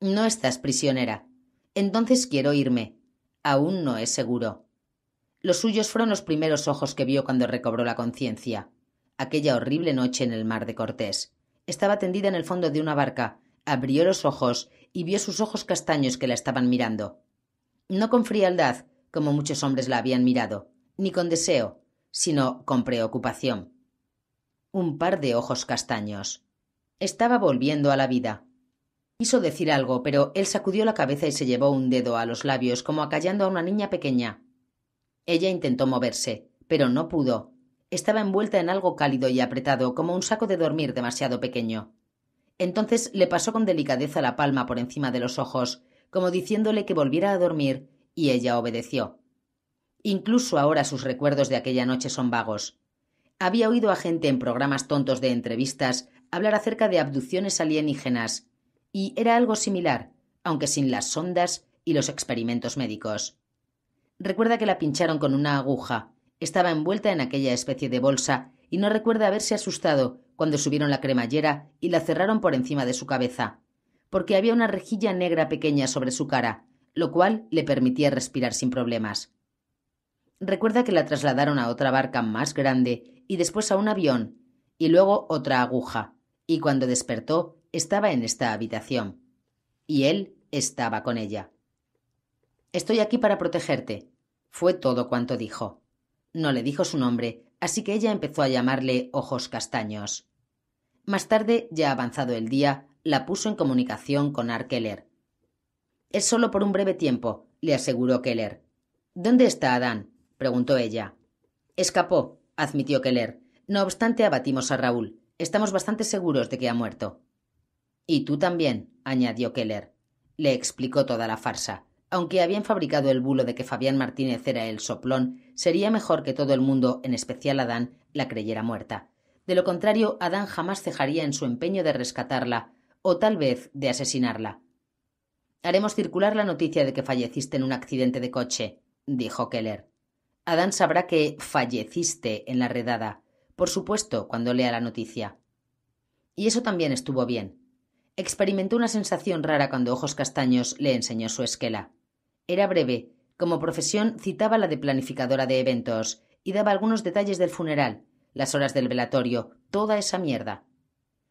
No estás prisionera. Entonces quiero irme. Aún no es seguro. Los suyos fueron los primeros ojos que vio cuando recobró la conciencia. Aquella horrible noche en el mar de Cortés. Estaba tendida en el fondo de una barca, abrió los ojos y vio sus ojos castaños que la estaban mirando. No con frialdad, como muchos hombres la habían mirado, ni con deseo, sino con preocupación. Un par de ojos castaños. Estaba volviendo a la vida. Quiso decir algo, pero él sacudió la cabeza y se llevó un dedo a los labios como acallando a una niña pequeña. Ella intentó moverse, pero no pudo. Estaba envuelta en algo cálido y apretado, como un saco de dormir demasiado pequeño. Entonces le pasó con delicadeza la palma por encima de los ojos, como diciéndole que volviera a dormir, y ella obedeció. Incluso ahora sus recuerdos de aquella noche son vagos. Había oído a gente en programas tontos de entrevistas hablar acerca de abducciones alienígenas, y era algo similar, aunque sin las sondas y los experimentos médicos. Recuerda que la pincharon con una aguja, estaba envuelta en aquella especie de bolsa y no recuerda haberse asustado cuando subieron la cremallera y la cerraron por encima de su cabeza, porque había una rejilla negra pequeña sobre su cara, lo cual le permitía respirar sin problemas. Recuerda que la trasladaron a otra barca más grande y después a un avión, y luego otra aguja, y cuando despertó estaba en esta habitación. Y él estaba con ella. Estoy aquí para protegerte, fue todo cuanto dijo. No le dijo su nombre, así que ella empezó a llamarle ojos castaños. Más tarde, ya avanzado el día, la puso en comunicación con Keller. Es solo por un breve tiempo, le aseguró Keller. ¿Dónde está Adán? preguntó ella. Escapó, admitió Keller. No obstante, abatimos a Raúl. Estamos bastante seguros de que ha muerto. Y tú también, añadió Keller. Le explicó toda la farsa aunque habían fabricado el bulo de que Fabián Martínez era el soplón, sería mejor que todo el mundo, en especial Adán, la creyera muerta. De lo contrario, Adán jamás cejaría en su empeño de rescatarla, o tal vez de asesinarla. Haremos circular la noticia de que falleciste en un accidente de coche, dijo Keller. Adán sabrá que falleciste en la redada, por supuesto, cuando lea la noticia. Y eso también estuvo bien. Experimentó una sensación rara cuando Ojos Castaños le enseñó su esquela. Era breve. Como profesión citaba la de planificadora de eventos y daba algunos detalles del funeral, las horas del velatorio, toda esa mierda.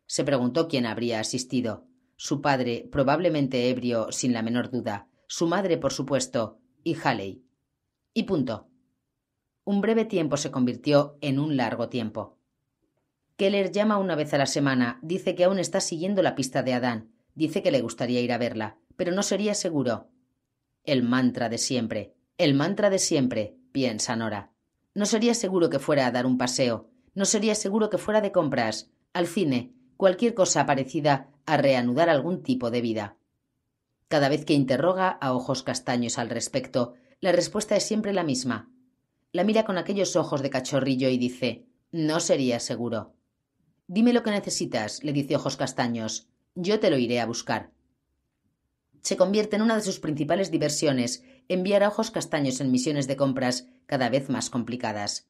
Se preguntó quién habría asistido. Su padre, probablemente ebrio, sin la menor duda, su madre, por supuesto, y Halley. Y punto. Un breve tiempo se convirtió en un largo tiempo. Keller llama una vez a la semana, dice que aún está siguiendo la pista de Adán, dice que le gustaría ir a verla, pero no sería seguro. El mantra de siempre. El mantra de siempre, piensa Nora. No sería seguro que fuera a dar un paseo. No sería seguro que fuera de compras, al cine, cualquier cosa parecida a reanudar algún tipo de vida. Cada vez que interroga a ojos castaños al respecto, la respuesta es siempre la misma. La mira con aquellos ojos de cachorrillo y dice No sería seguro. Dime lo que necesitas, le dice ojos castaños. Yo te lo iré a buscar se convierte en una de sus principales diversiones, enviar a ojos castaños en misiones de compras cada vez más complicadas.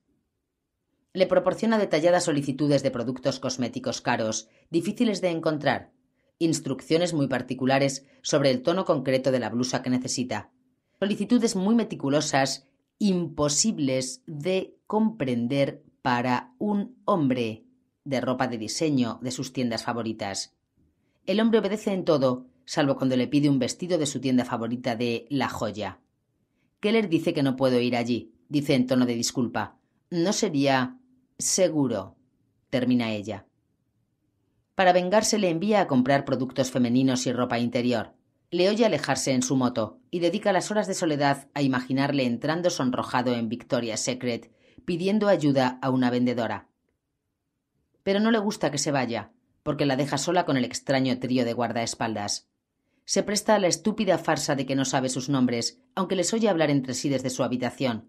Le proporciona detalladas solicitudes de productos cosméticos caros, difíciles de encontrar, instrucciones muy particulares sobre el tono concreto de la blusa que necesita, solicitudes muy meticulosas, imposibles de comprender para un hombre, de ropa de diseño de sus tiendas favoritas. El hombre obedece en todo salvo cuando le pide un vestido de su tienda favorita de La Joya. Keller dice que no puedo ir allí, dice en tono de disculpa. No sería seguro, termina ella. Para vengarse le envía a comprar productos femeninos y ropa interior. Le oye alejarse en su moto y dedica las horas de soledad a imaginarle entrando sonrojado en Victoria's Secret, pidiendo ayuda a una vendedora. Pero no le gusta que se vaya, porque la deja sola con el extraño trío de guardaespaldas se presta a la estúpida farsa de que no sabe sus nombres, aunque les oye hablar entre sí desde su habitación.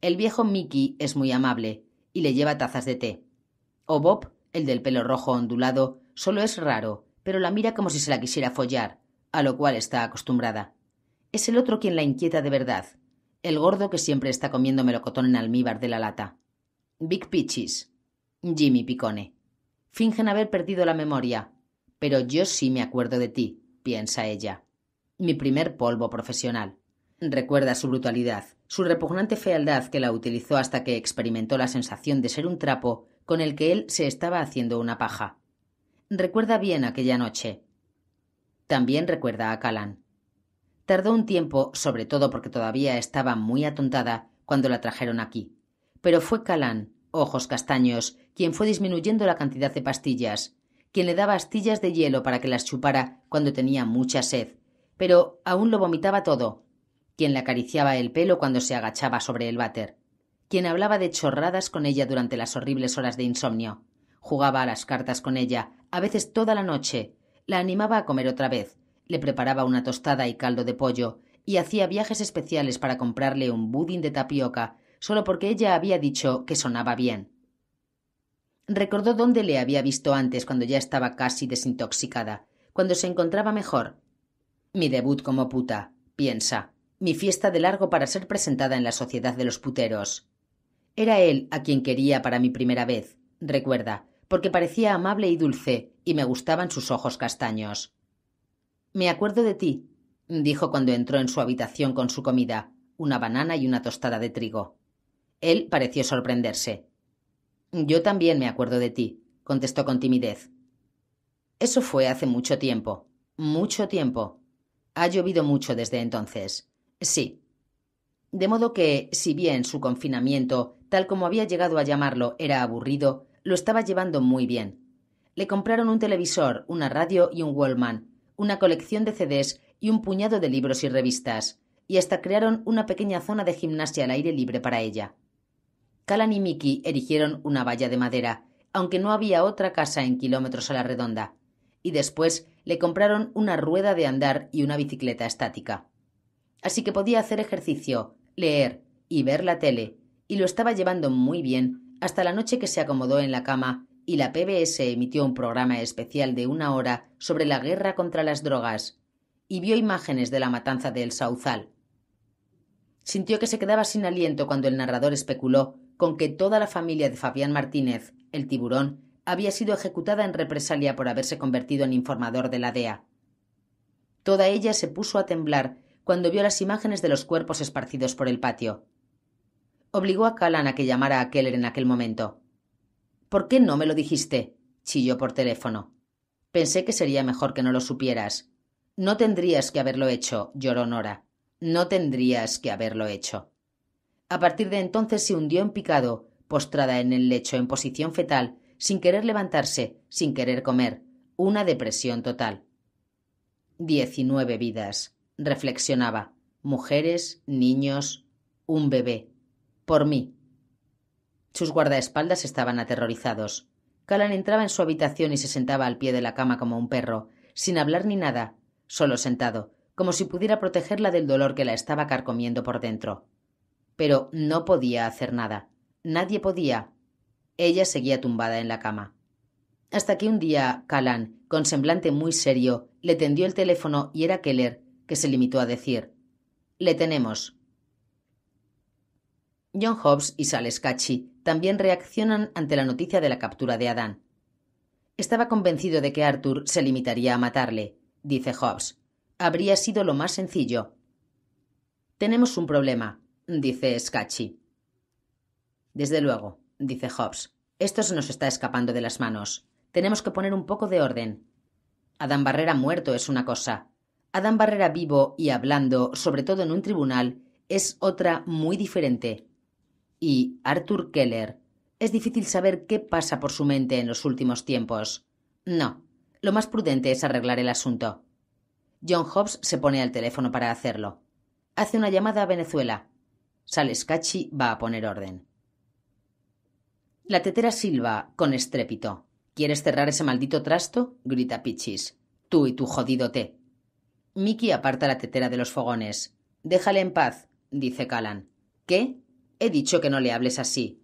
El viejo Mickey es muy amable y le lleva tazas de té. O Bob, el del pelo rojo ondulado, solo es raro, pero la mira como si se la quisiera follar, a lo cual está acostumbrada. Es el otro quien la inquieta de verdad, el gordo que siempre está comiendo melocotón en almíbar de la lata. Big Peaches, Jimmy Picone. Fingen haber perdido la memoria, pero yo sí me acuerdo de ti, piensa ella. Mi primer polvo profesional. Recuerda su brutalidad, su repugnante fealdad que la utilizó hasta que experimentó la sensación de ser un trapo con el que él se estaba haciendo una paja. Recuerda bien aquella noche. También recuerda a Calan. Tardó un tiempo, sobre todo porque todavía estaba muy atontada cuando la trajeron aquí. Pero fue Calán, ojos castaños, quien fue disminuyendo la cantidad de pastillas, quien le daba astillas de hielo para que las chupara cuando tenía mucha sed, pero aún lo vomitaba todo, quien le acariciaba el pelo cuando se agachaba sobre el váter, quien hablaba de chorradas con ella durante las horribles horas de insomnio, jugaba a las cartas con ella, a veces toda la noche, la animaba a comer otra vez, le preparaba una tostada y caldo de pollo, y hacía viajes especiales para comprarle un budín de tapioca, solo porque ella había dicho que sonaba bien. Recordó dónde le había visto antes cuando ya estaba casi desintoxicada, cuando se encontraba mejor. Mi debut como puta, piensa. Mi fiesta de largo para ser presentada en la sociedad de los puteros. Era él a quien quería para mi primera vez, recuerda, porque parecía amable y dulce, y me gustaban sus ojos castaños. Me acuerdo de ti, dijo cuando entró en su habitación con su comida, una banana y una tostada de trigo. Él pareció sorprenderse. Yo también me acuerdo de ti, contestó con timidez. Eso fue hace mucho tiempo, mucho tiempo. Ha llovido mucho desde entonces. Sí. De modo que, si bien su confinamiento, tal como había llegado a llamarlo, era aburrido, lo estaba llevando muy bien. Le compraron un televisor, una radio y un Wallman, una colección de CDs y un puñado de libros y revistas, y hasta crearon una pequeña zona de gimnasia al aire libre para ella y Mickey erigieron una valla de madera, aunque no había otra casa en kilómetros a la redonda, y después le compraron una rueda de andar y una bicicleta estática. Así que podía hacer ejercicio, leer y ver la tele, y lo estaba llevando muy bien hasta la noche que se acomodó en la cama y la PBS emitió un programa especial de una hora sobre la guerra contra las drogas, y vio imágenes de la matanza del Sauzal. Sintió que se quedaba sin aliento cuando el narrador especuló con que toda la familia de Fabián Martínez, el tiburón, había sido ejecutada en represalia por haberse convertido en informador de la DEA. Toda ella se puso a temblar cuando vio las imágenes de los cuerpos esparcidos por el patio. Obligó a Calan a que llamara a Keller en aquel momento. ¿Por qué no me lo dijiste? chilló por teléfono. Pensé que sería mejor que no lo supieras. No tendrías que haberlo hecho, lloró Nora. No tendrías que haberlo hecho. A partir de entonces se hundió en picado, postrada en el lecho en posición fetal, sin querer levantarse, sin querer comer, una depresión total. Diecinueve vidas, reflexionaba, mujeres, niños, un bebé, por mí. Sus guardaespaldas estaban aterrorizados. Calan entraba en su habitación y se sentaba al pie de la cama como un perro, sin hablar ni nada, solo sentado, como si pudiera protegerla del dolor que la estaba carcomiendo por dentro pero no podía hacer nada. Nadie podía. Ella seguía tumbada en la cama. Hasta que un día, Calan, con semblante muy serio, le tendió el teléfono y era Keller, que se limitó a decir: Le tenemos. John Hobbs y Sal también reaccionan ante la noticia de la captura de Adán. Estaba convencido de que Arthur se limitaría a matarle, dice Hobbs. Habría sido lo más sencillo. Tenemos un problema, dice Scacchi. Desde luego, dice Hobbs. Esto se nos está escapando de las manos. Tenemos que poner un poco de orden. Adán Barrera muerto es una cosa. Adam Barrera vivo y hablando, sobre todo en un tribunal, es otra muy diferente. Y Arthur Keller. Es difícil saber qué pasa por su mente en los últimos tiempos. No, lo más prudente es arreglar el asunto. John Hobbs se pone al teléfono para hacerlo. Hace una llamada a Venezuela. Salescachi va a poner orden. La tetera silba con estrépito. ¿Quieres cerrar ese maldito trasto? grita Pichis. Tú y tu jodido té. Miki aparta la tetera de los fogones. Déjale en paz, dice Calan. ¿Qué? He dicho que no le hables así.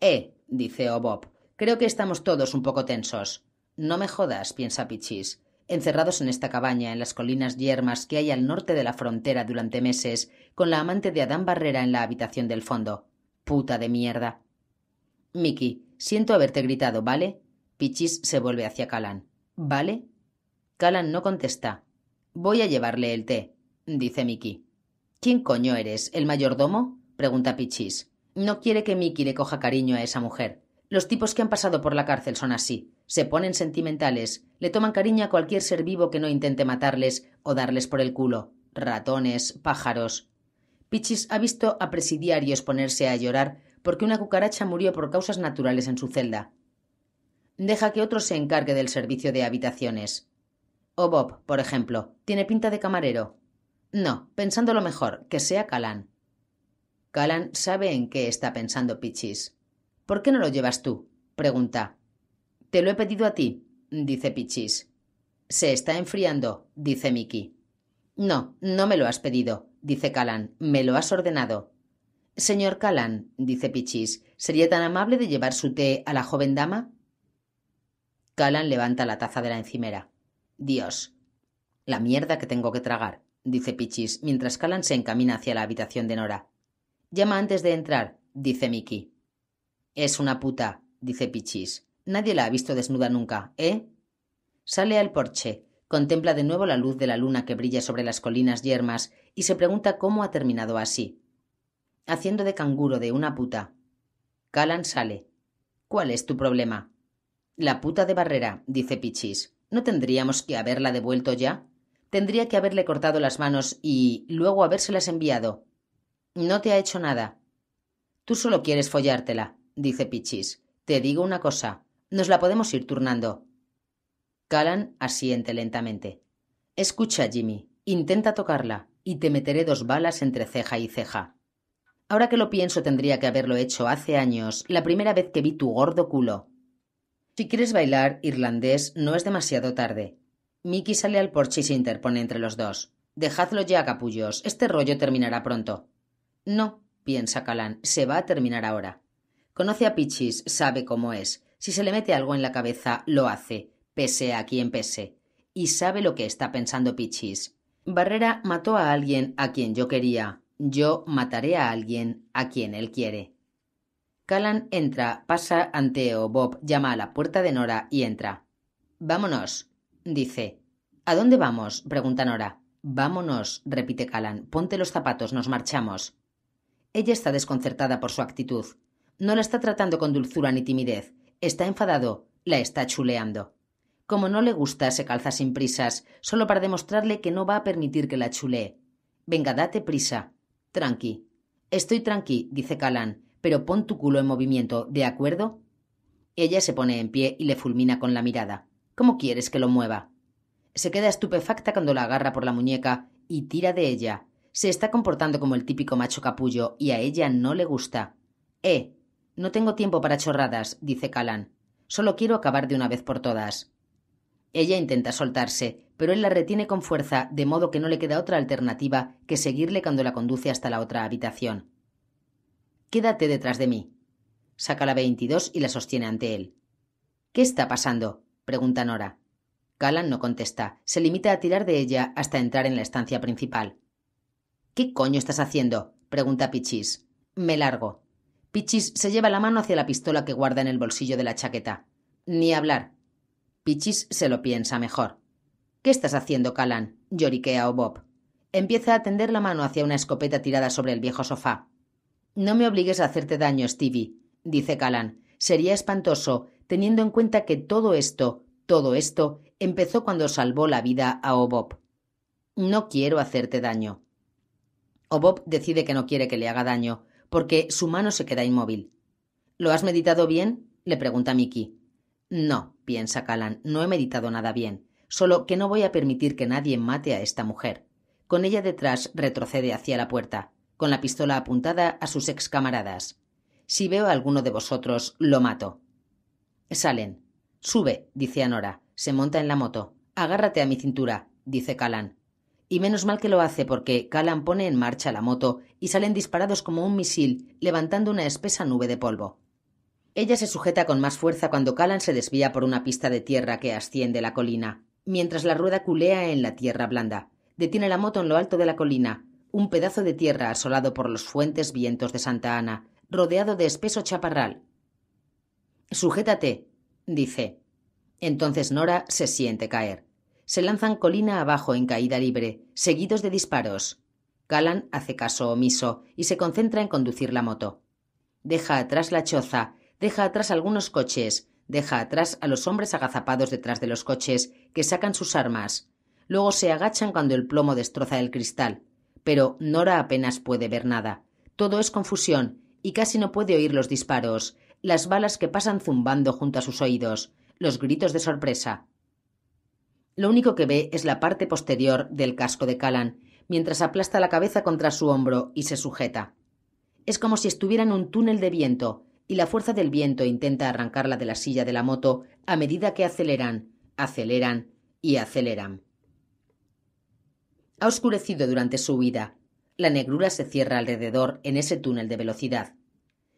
Eh, dice Obob. Creo que estamos todos un poco tensos. No me jodas, piensa Pichis encerrados en esta cabaña en las colinas yermas que hay al norte de la frontera durante meses, con la amante de Adán Barrera en la habitación del fondo. Puta de mierda. Miki, siento haberte gritado, ¿vale? Pichis se vuelve hacia Calan. ¿Vale? Calan no contesta. Voy a llevarle el té, dice Miki. ¿Quién coño eres? ¿El mayordomo? pregunta Pichis. No quiere que Miki le coja cariño a esa mujer. Los tipos que han pasado por la cárcel son así. Se ponen sentimentales le toman cariño a cualquier ser vivo que no intente matarles o darles por el culo. Ratones, pájaros. Pichis ha visto a presidiarios ponerse a llorar porque una cucaracha murió por causas naturales en su celda. Deja que otro se encargue del servicio de habitaciones. O Bob, por ejemplo, tiene pinta de camarero. No, pensando lo mejor, que sea Calan. Calan sabe en qué está pensando Pichis. ¿Por qué no lo llevas tú? pregunta. Te lo he pedido a ti, dice Pichis. Se está enfriando, dice Miki No, no me lo has pedido, dice Calan, me lo has ordenado. Señor Calan, dice Pichis, ¿sería tan amable de llevar su té a la joven dama? Calan levanta la taza de la encimera. Dios, la mierda que tengo que tragar, dice Pichis, mientras Calan se encamina hacia la habitación de Nora. Llama antes de entrar, dice Miki Es una puta, dice Pichis. Nadie la ha visto desnuda nunca, ¿eh? Sale al porche, contempla de nuevo la luz de la luna que brilla sobre las colinas yermas y se pregunta cómo ha terminado así. Haciendo de canguro de una puta. Calan sale. ¿Cuál es tu problema? La puta de barrera, dice Pichis. ¿No tendríamos que haberla devuelto ya? Tendría que haberle cortado las manos y luego habérselas enviado. No te ha hecho nada. Tú solo quieres follártela, dice Pichis. Te digo una cosa. Nos la podemos ir turnando. Callan asiente lentamente. Escucha, Jimmy, intenta tocarla, y te meteré dos balas entre ceja y ceja. Ahora que lo pienso tendría que haberlo hecho hace años, la primera vez que vi tu gordo culo. Si quieres bailar irlandés, no es demasiado tarde. Mickey sale al porche y se interpone entre los dos. Dejadlo ya, capullos. Este rollo terminará pronto. No, piensa Calan, se va a terminar ahora. Conoce a Pichis, sabe cómo es. Si se le mete algo en la cabeza, lo hace, pese a quien pese. Y sabe lo que está pensando Pichis. Barrera mató a alguien a quien yo quería. Yo mataré a alguien a quien él quiere. Callan entra, pasa ante o Bob, llama a la puerta de Nora y entra. Vámonos, dice. ¿A dónde vamos? pregunta Nora. Vámonos, repite Callan. Ponte los zapatos, nos marchamos. Ella está desconcertada por su actitud. No la está tratando con dulzura ni timidez. Está enfadado, la está chuleando. Como no le gusta, se calza sin prisas, solo para demostrarle que no va a permitir que la chulee. Venga, date prisa. Tranqui. Estoy tranqui, dice Calan, pero pon tu culo en movimiento, ¿de acuerdo? Ella se pone en pie y le fulmina con la mirada. ¿Cómo quieres que lo mueva? Se queda estupefacta cuando la agarra por la muñeca y tira de ella. Se está comportando como el típico macho capullo y a ella no le gusta. Eh, no tengo tiempo para chorradas, dice Calan. Solo quiero acabar de una vez por todas. Ella intenta soltarse, pero él la retiene con fuerza, de modo que no le queda otra alternativa que seguirle cuando la conduce hasta la otra habitación. Quédate detrás de mí. Saca la 22 y la sostiene ante él. ¿Qué está pasando? pregunta Nora. Calan no contesta, se limita a tirar de ella hasta entrar en la estancia principal. ¿Qué coño estás haciendo? pregunta Pichis. Me largo. Pichis se lleva la mano hacia la pistola que guarda en el bolsillo de la chaqueta. Ni hablar. Pichis se lo piensa mejor. ¿Qué estás haciendo, Calan? lloriquea o Bob. Empieza a tender la mano hacia una escopeta tirada sobre el viejo sofá. No me obligues a hacerte daño, Stevie, dice Calan. Sería espantoso, teniendo en cuenta que todo esto, todo esto, empezó cuando salvó la vida a Bob. No quiero hacerte daño. Bob decide que no quiere que le haga daño, porque su mano se queda inmóvil. ¿Lo has meditado bien? le pregunta Miki. No, piensa Calan, no he meditado nada bien, solo que no voy a permitir que nadie mate a esta mujer. Con ella detrás retrocede hacia la puerta, con la pistola apuntada a sus ex camaradas. Si veo a alguno de vosotros, lo mato. Salen. Sube, dice Anora. Se monta en la moto. Agárrate a mi cintura, dice Calan. Y menos mal que lo hace porque Calan pone en marcha la moto y salen disparados como un misil, levantando una espesa nube de polvo. Ella se sujeta con más fuerza cuando Calan se desvía por una pista de tierra que asciende la colina, mientras la rueda culea en la tierra blanda. Detiene la moto en lo alto de la colina, un pedazo de tierra asolado por los fuentes vientos de Santa Ana, rodeado de espeso chaparral. Sujétate, dice. Entonces Nora se siente caer se lanzan colina abajo en caída libre, seguidos de disparos. Galan hace caso omiso y se concentra en conducir la moto. Deja atrás la choza, deja atrás algunos coches, deja atrás a los hombres agazapados detrás de los coches, que sacan sus armas. Luego se agachan cuando el plomo destroza el cristal. Pero Nora apenas puede ver nada. Todo es confusión, y casi no puede oír los disparos, las balas que pasan zumbando junto a sus oídos, los gritos de sorpresa. Lo único que ve es la parte posterior del casco de Calan mientras aplasta la cabeza contra su hombro y se sujeta. Es como si estuviera en un túnel de viento, y la fuerza del viento intenta arrancarla de la silla de la moto a medida que aceleran, aceleran y aceleran. Ha oscurecido durante su huida. La negrura se cierra alrededor en ese túnel de velocidad.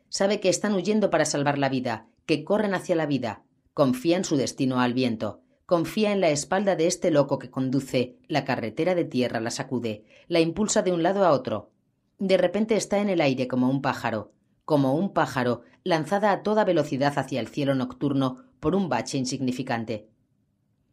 Sabe que están huyendo para salvar la vida, que corren hacia la vida, confían en su destino al viento, confía en la espalda de este loco que conduce, la carretera de tierra la sacude, la impulsa de un lado a otro. De repente está en el aire como un pájaro, como un pájaro, lanzada a toda velocidad hacia el cielo nocturno por un bache insignificante.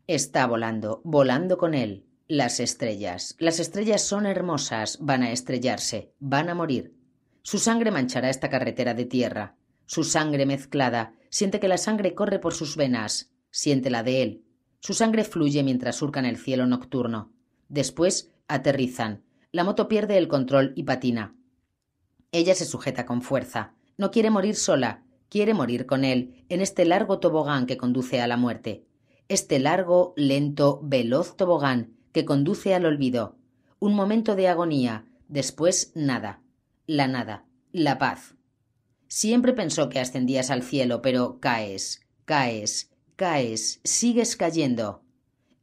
Está volando, volando con él. Las estrellas. Las estrellas son hermosas, van a estrellarse, van a morir. Su sangre manchará esta carretera de tierra. Su sangre mezclada. Siente que la sangre corre por sus venas. Siente la de él, su sangre fluye mientras surcan el cielo nocturno. Después aterrizan. La moto pierde el control y patina. Ella se sujeta con fuerza. No quiere morir sola, quiere morir con él, en este largo tobogán que conduce a la muerte. Este largo, lento, veloz tobogán que conduce al olvido. Un momento de agonía, después nada. La nada, la paz. Siempre pensó que ascendías al cielo, pero caes, caes, Caes, sigues cayendo.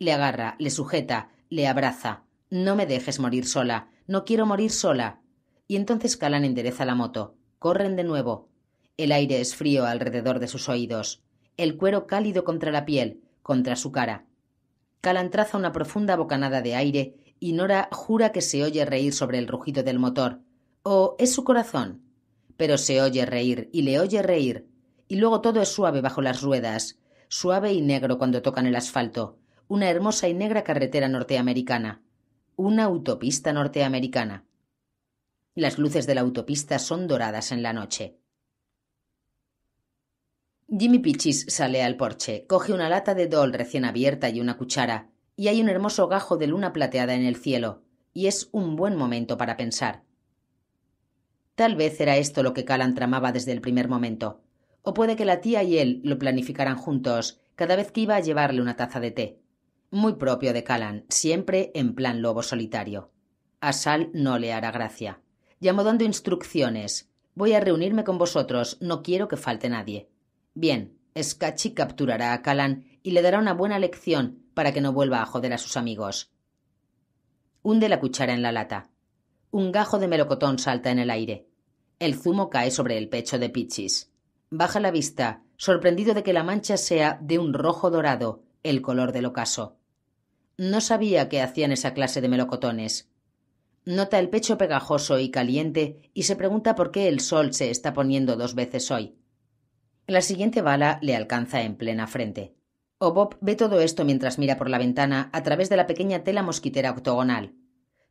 Le agarra, le sujeta, le abraza. No me dejes morir sola, no quiero morir sola. Y entonces Calan endereza la moto. Corren de nuevo. El aire es frío alrededor de sus oídos, el cuero cálido contra la piel, contra su cara. Calan traza una profunda bocanada de aire y Nora jura que se oye reír sobre el rugido del motor. O oh, es su corazón. Pero se oye reír y le oye reír, y luego todo es suave bajo las ruedas, suave y negro cuando tocan el asfalto, una hermosa y negra carretera norteamericana, una autopista norteamericana. Las luces de la autopista son doradas en la noche. Jimmy Pichis sale al porche, coge una lata de Dol recién abierta y una cuchara, y hay un hermoso gajo de luna plateada en el cielo, y es un buen momento para pensar. Tal vez era esto lo que Calan tramaba desde el primer momento, o puede que la tía y él lo planificaran juntos, cada vez que iba a llevarle una taza de té. Muy propio de Calan, siempre en plan lobo solitario. A Sal no le hará gracia. Llamo dando instrucciones. Voy a reunirme con vosotros, no quiero que falte nadie. Bien, escachi capturará a Calan y le dará una buena lección para que no vuelva a joder a sus amigos. Hunde la cuchara en la lata. Un gajo de melocotón salta en el aire. El zumo cae sobre el pecho de Pichis baja la vista, sorprendido de que la mancha sea de un rojo dorado, el color del ocaso. No sabía qué hacían esa clase de melocotones. Nota el pecho pegajoso y caliente y se pregunta por qué el sol se está poniendo dos veces hoy. La siguiente bala le alcanza en plena frente. Obob oh, ve todo esto mientras mira por la ventana a través de la pequeña tela mosquitera octogonal.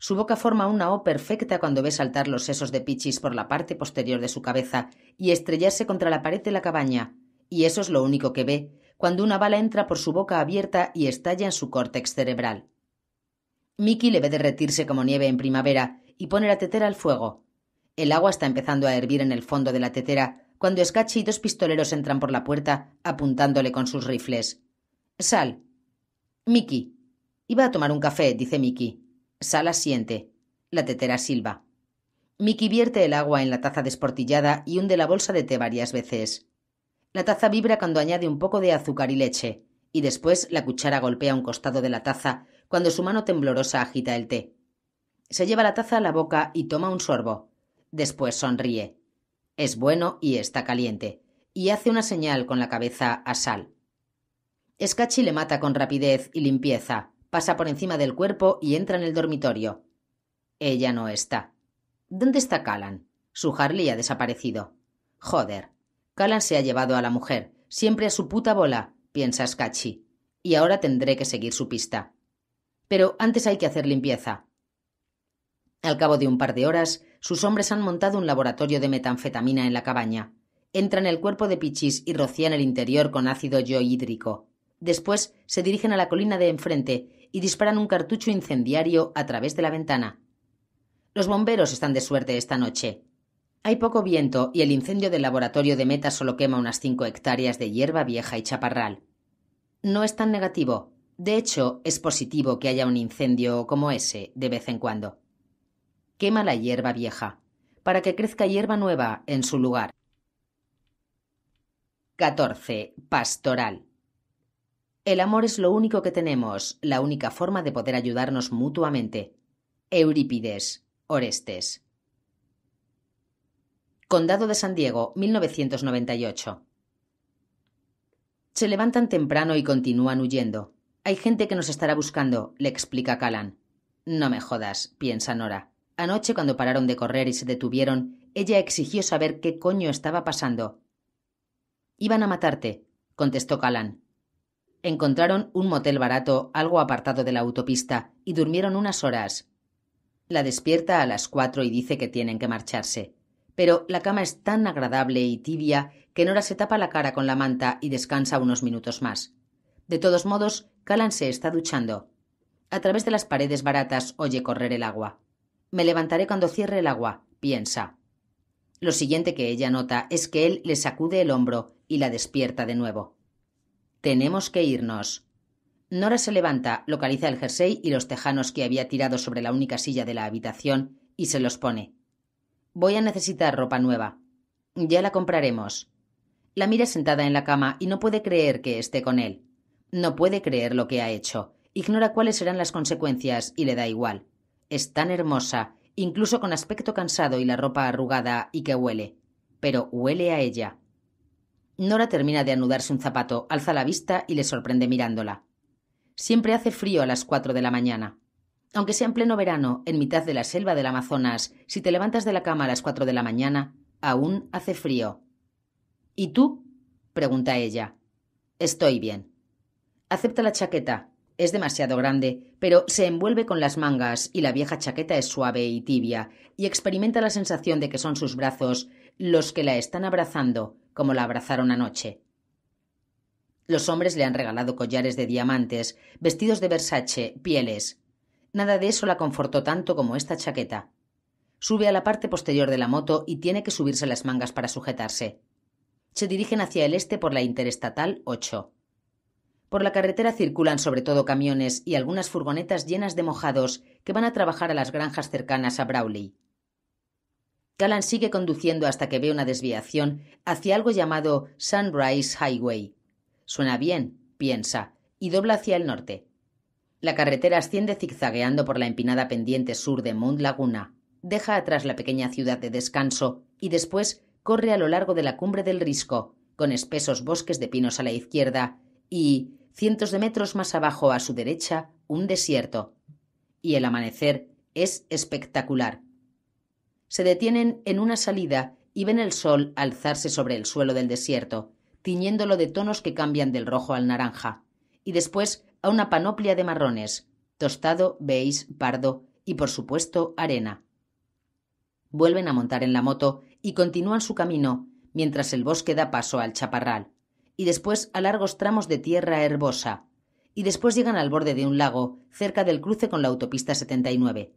Su boca forma una O perfecta cuando ve saltar los sesos de Pichis por la parte posterior de su cabeza y estrellarse contra la pared de la cabaña. Y eso es lo único que ve, cuando una bala entra por su boca abierta y estalla en su córtex cerebral. Miki le ve derretirse como nieve en primavera y pone la tetera al fuego. El agua está empezando a hervir en el fondo de la tetera cuando Scatchy y dos pistoleros entran por la puerta apuntándole con sus rifles. Sal. Mickey. Iba a tomar un café, dice Mickey. Sala siente. La tetera silba. Miki vierte el agua en la taza desportillada y hunde la bolsa de té varias veces. La taza vibra cuando añade un poco de azúcar y leche, y después la cuchara golpea un costado de la taza cuando su mano temblorosa agita el té. Se lleva la taza a la boca y toma un sorbo. Después sonríe. Es bueno y está caliente, y hace una señal con la cabeza a Sal. Escachi le mata con rapidez y limpieza, pasa por encima del cuerpo y entra en el dormitorio. Ella no está. ¿Dónde está Callan? Su Harley ha desaparecido. Joder. Callan se ha llevado a la mujer, siempre a su puta bola, piensa Skachi. Y ahora tendré que seguir su pista. Pero antes hay que hacer limpieza. Al cabo de un par de horas, sus hombres han montado un laboratorio de metanfetamina en la cabaña. Entran el cuerpo de Pichis y rocían el interior con ácido yohídrico. Después se dirigen a la colina de enfrente y disparan un cartucho incendiario a través de la ventana. Los bomberos están de suerte esta noche. Hay poco viento y el incendio del laboratorio de Meta solo quema unas 5 hectáreas de hierba vieja y chaparral. No es tan negativo. De hecho, es positivo que haya un incendio como ese de vez en cuando. Quema la hierba vieja, para que crezca hierba nueva en su lugar. 14. Pastoral. El amor es lo único que tenemos, la única forma de poder ayudarnos mutuamente. Eurípides, Orestes. Condado de San Diego, 1998. Se levantan temprano y continúan huyendo. Hay gente que nos estará buscando, le explica Calan. No me jodas, piensa Nora. Anoche cuando pararon de correr y se detuvieron, ella exigió saber qué coño estaba pasando. Iban a matarte, contestó Calan encontraron un motel barato algo apartado de la autopista y durmieron unas horas. La despierta a las cuatro y dice que tienen que marcharse. Pero la cama es tan agradable y tibia que Nora se tapa la cara con la manta y descansa unos minutos más. De todos modos, Calan se está duchando. A través de las paredes baratas oye correr el agua. Me levantaré cuando cierre el agua, piensa. Lo siguiente que ella nota es que él le sacude el hombro y la despierta de nuevo. Tenemos que irnos. Nora se levanta, localiza el jersey y los tejanos que había tirado sobre la única silla de la habitación y se los pone. Voy a necesitar ropa nueva. Ya la compraremos. La mira sentada en la cama y no puede creer que esté con él. No puede creer lo que ha hecho. Ignora cuáles serán las consecuencias y le da igual. Es tan hermosa, incluso con aspecto cansado y la ropa arrugada y que huele. Pero huele a ella. Nora termina de anudarse un zapato, alza la vista y le sorprende mirándola. Siempre hace frío a las cuatro de la mañana. Aunque sea en pleno verano, en mitad de la selva del Amazonas, si te levantas de la cama a las cuatro de la mañana, aún hace frío. ¿Y tú? pregunta ella. Estoy bien. Acepta la chaqueta. Es demasiado grande, pero se envuelve con las mangas y la vieja chaqueta es suave y tibia, y experimenta la sensación de que son sus brazos los que la están abrazando, como la abrazaron anoche. Los hombres le han regalado collares de diamantes, vestidos de Versace, pieles. Nada de eso la confortó tanto como esta chaqueta. Sube a la parte posterior de la moto y tiene que subirse las mangas para sujetarse. Se dirigen hacia el este por la Interestatal 8. Por la carretera circulan sobre todo camiones y algunas furgonetas llenas de mojados que van a trabajar a las granjas cercanas a Brawley. Callan sigue conduciendo hasta que ve una desviación hacia algo llamado Sunrise Highway. Suena bien, piensa, y dobla hacia el norte. La carretera asciende zigzagueando por la empinada pendiente sur de Mount Laguna, deja atrás la pequeña ciudad de descanso y después corre a lo largo de la cumbre del risco, con espesos bosques de pinos a la izquierda y, cientos de metros más abajo a su derecha, un desierto. Y el amanecer es espectacular se detienen en una salida y ven el sol alzarse sobre el suelo del desierto, tiñéndolo de tonos que cambian del rojo al naranja, y después a una panoplia de marrones, tostado, beige, pardo y, por supuesto, arena. Vuelven a montar en la moto y continúan su camino, mientras el bosque da paso al chaparral, y después a largos tramos de tierra herbosa, y después llegan al borde de un lago, cerca del cruce con la autopista 79.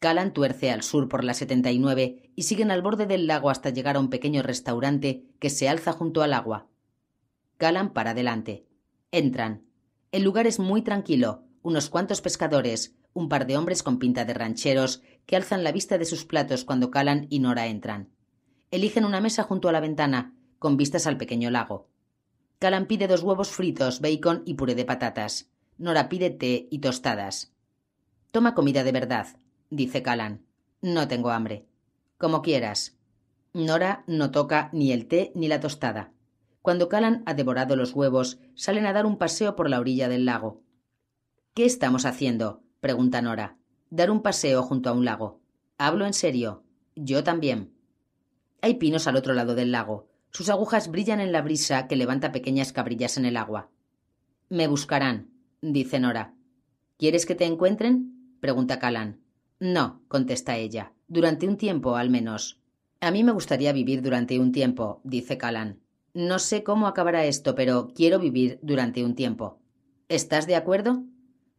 Calan tuerce al sur por la 79 y siguen al borde del lago hasta llegar a un pequeño restaurante que se alza junto al agua. Calan para adelante. Entran. El lugar es muy tranquilo, unos cuantos pescadores, un par de hombres con pinta de rancheros que alzan la vista de sus platos cuando Calan y Nora entran. Eligen una mesa junto a la ventana, con vistas al pequeño lago. Calan pide dos huevos fritos, bacon y puré de patatas. Nora pide té y tostadas. Toma comida de verdad, dice Calan. No tengo hambre. Como quieras. Nora no toca ni el té ni la tostada. Cuando Calan ha devorado los huevos, salen a dar un paseo por la orilla del lago. ¿Qué estamos haciendo? pregunta Nora. Dar un paseo junto a un lago. Hablo en serio. Yo también. Hay pinos al otro lado del lago. Sus agujas brillan en la brisa que levanta pequeñas cabrillas en el agua. Me buscarán, dice Nora. ¿Quieres que te encuentren? pregunta Calan. No, contesta ella. Durante un tiempo, al menos. A mí me gustaría vivir durante un tiempo, dice Calan. No sé cómo acabará esto, pero quiero vivir durante un tiempo. ¿Estás de acuerdo?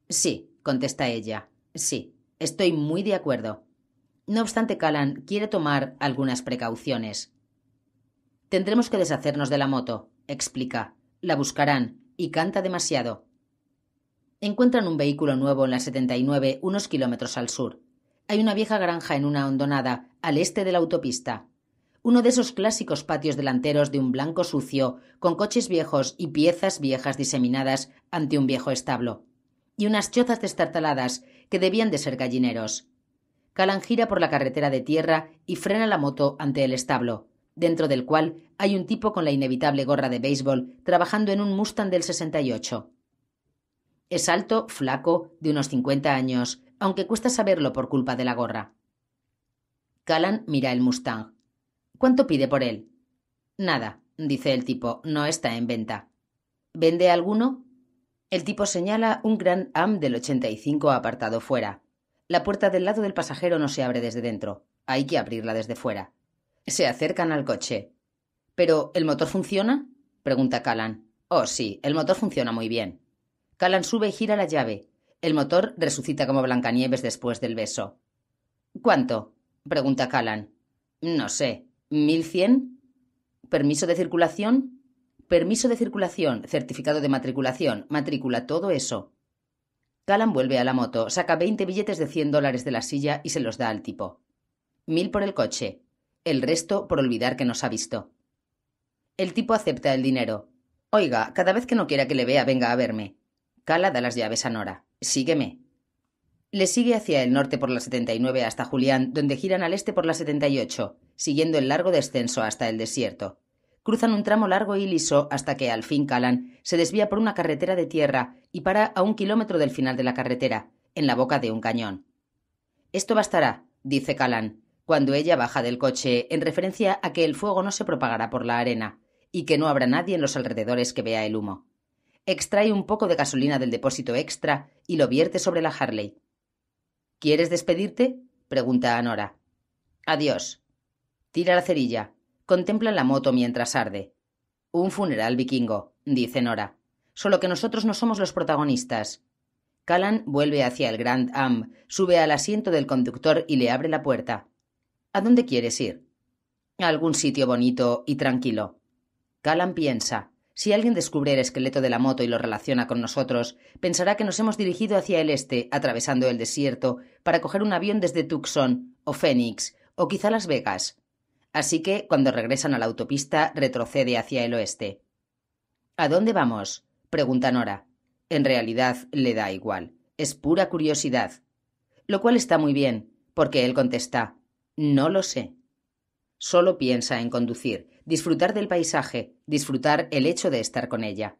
Sí, contesta ella. Sí, estoy muy de acuerdo. No obstante, Calan quiere tomar algunas precauciones. Tendremos que deshacernos de la moto, explica. La buscarán, y canta demasiado. Encuentran un vehículo nuevo en la 79, unos kilómetros al sur hay una vieja granja en una hondonada, al este de la autopista. Uno de esos clásicos patios delanteros de un blanco sucio, con coches viejos y piezas viejas diseminadas ante un viejo establo. Y unas chozas destartaladas que debían de ser gallineros. Calan gira por la carretera de tierra y frena la moto ante el establo, dentro del cual hay un tipo con la inevitable gorra de béisbol trabajando en un Mustang del 68. Es alto, flaco, de unos 50 años, aunque cuesta saberlo por culpa de la gorra. Callan mira el Mustang. ¿Cuánto pide por él? Nada, dice el tipo, no está en venta. ¿Vende alguno? El tipo señala un gran AM del 85 apartado fuera. La puerta del lado del pasajero no se abre desde dentro. Hay que abrirla desde fuera. Se acercan al coche. ¿Pero el motor funciona? pregunta Calan. Oh, sí, el motor funciona muy bien. Calan sube y gira la llave. El motor resucita como Blancanieves después del beso. ¿Cuánto? pregunta Calan. No sé. ¿Mil cien? ¿Permiso de circulación? Permiso de circulación, certificado de matriculación, matrícula, todo eso. Calan vuelve a la moto, saca veinte billetes de cien dólares de la silla y se los da al tipo. Mil por el coche. El resto por olvidar que nos ha visto. El tipo acepta el dinero. Oiga, cada vez que no quiera que le vea, venga a verme. Cala da las llaves a Nora. Sígueme. Le sigue hacia el norte por la 79 hasta Julián, donde giran al este por la 78, siguiendo el largo descenso hasta el desierto. Cruzan un tramo largo y liso hasta que al fin calan, se desvía por una carretera de tierra y para a un kilómetro del final de la carretera, en la boca de un cañón. Esto bastará, dice Calan, cuando ella baja del coche, en referencia a que el fuego no se propagará por la arena, y que no habrá nadie en los alrededores que vea el humo extrae un poco de gasolina del depósito extra y lo vierte sobre la Harley. ¿Quieres despedirte? pregunta a Nora. Adiós. Tira la cerilla. Contempla la moto mientras arde. Un funeral vikingo, dice Nora. Solo que nosotros no somos los protagonistas. Callan vuelve hacia el Grand Am, sube al asiento del conductor y le abre la puerta. ¿A dónde quieres ir? A algún sitio bonito y tranquilo. Callan piensa. Si alguien descubre el esqueleto de la moto y lo relaciona con nosotros, pensará que nos hemos dirigido hacia el este, atravesando el desierto, para coger un avión desde Tucson, o Phoenix, o quizá Las Vegas. Así que, cuando regresan a la autopista, retrocede hacia el oeste. ¿A dónde vamos? pregunta Nora. En realidad le da igual. Es pura curiosidad. Lo cual está muy bien, porque él contesta No lo sé. Solo piensa en conducir, disfrutar del paisaje, disfrutar el hecho de estar con ella.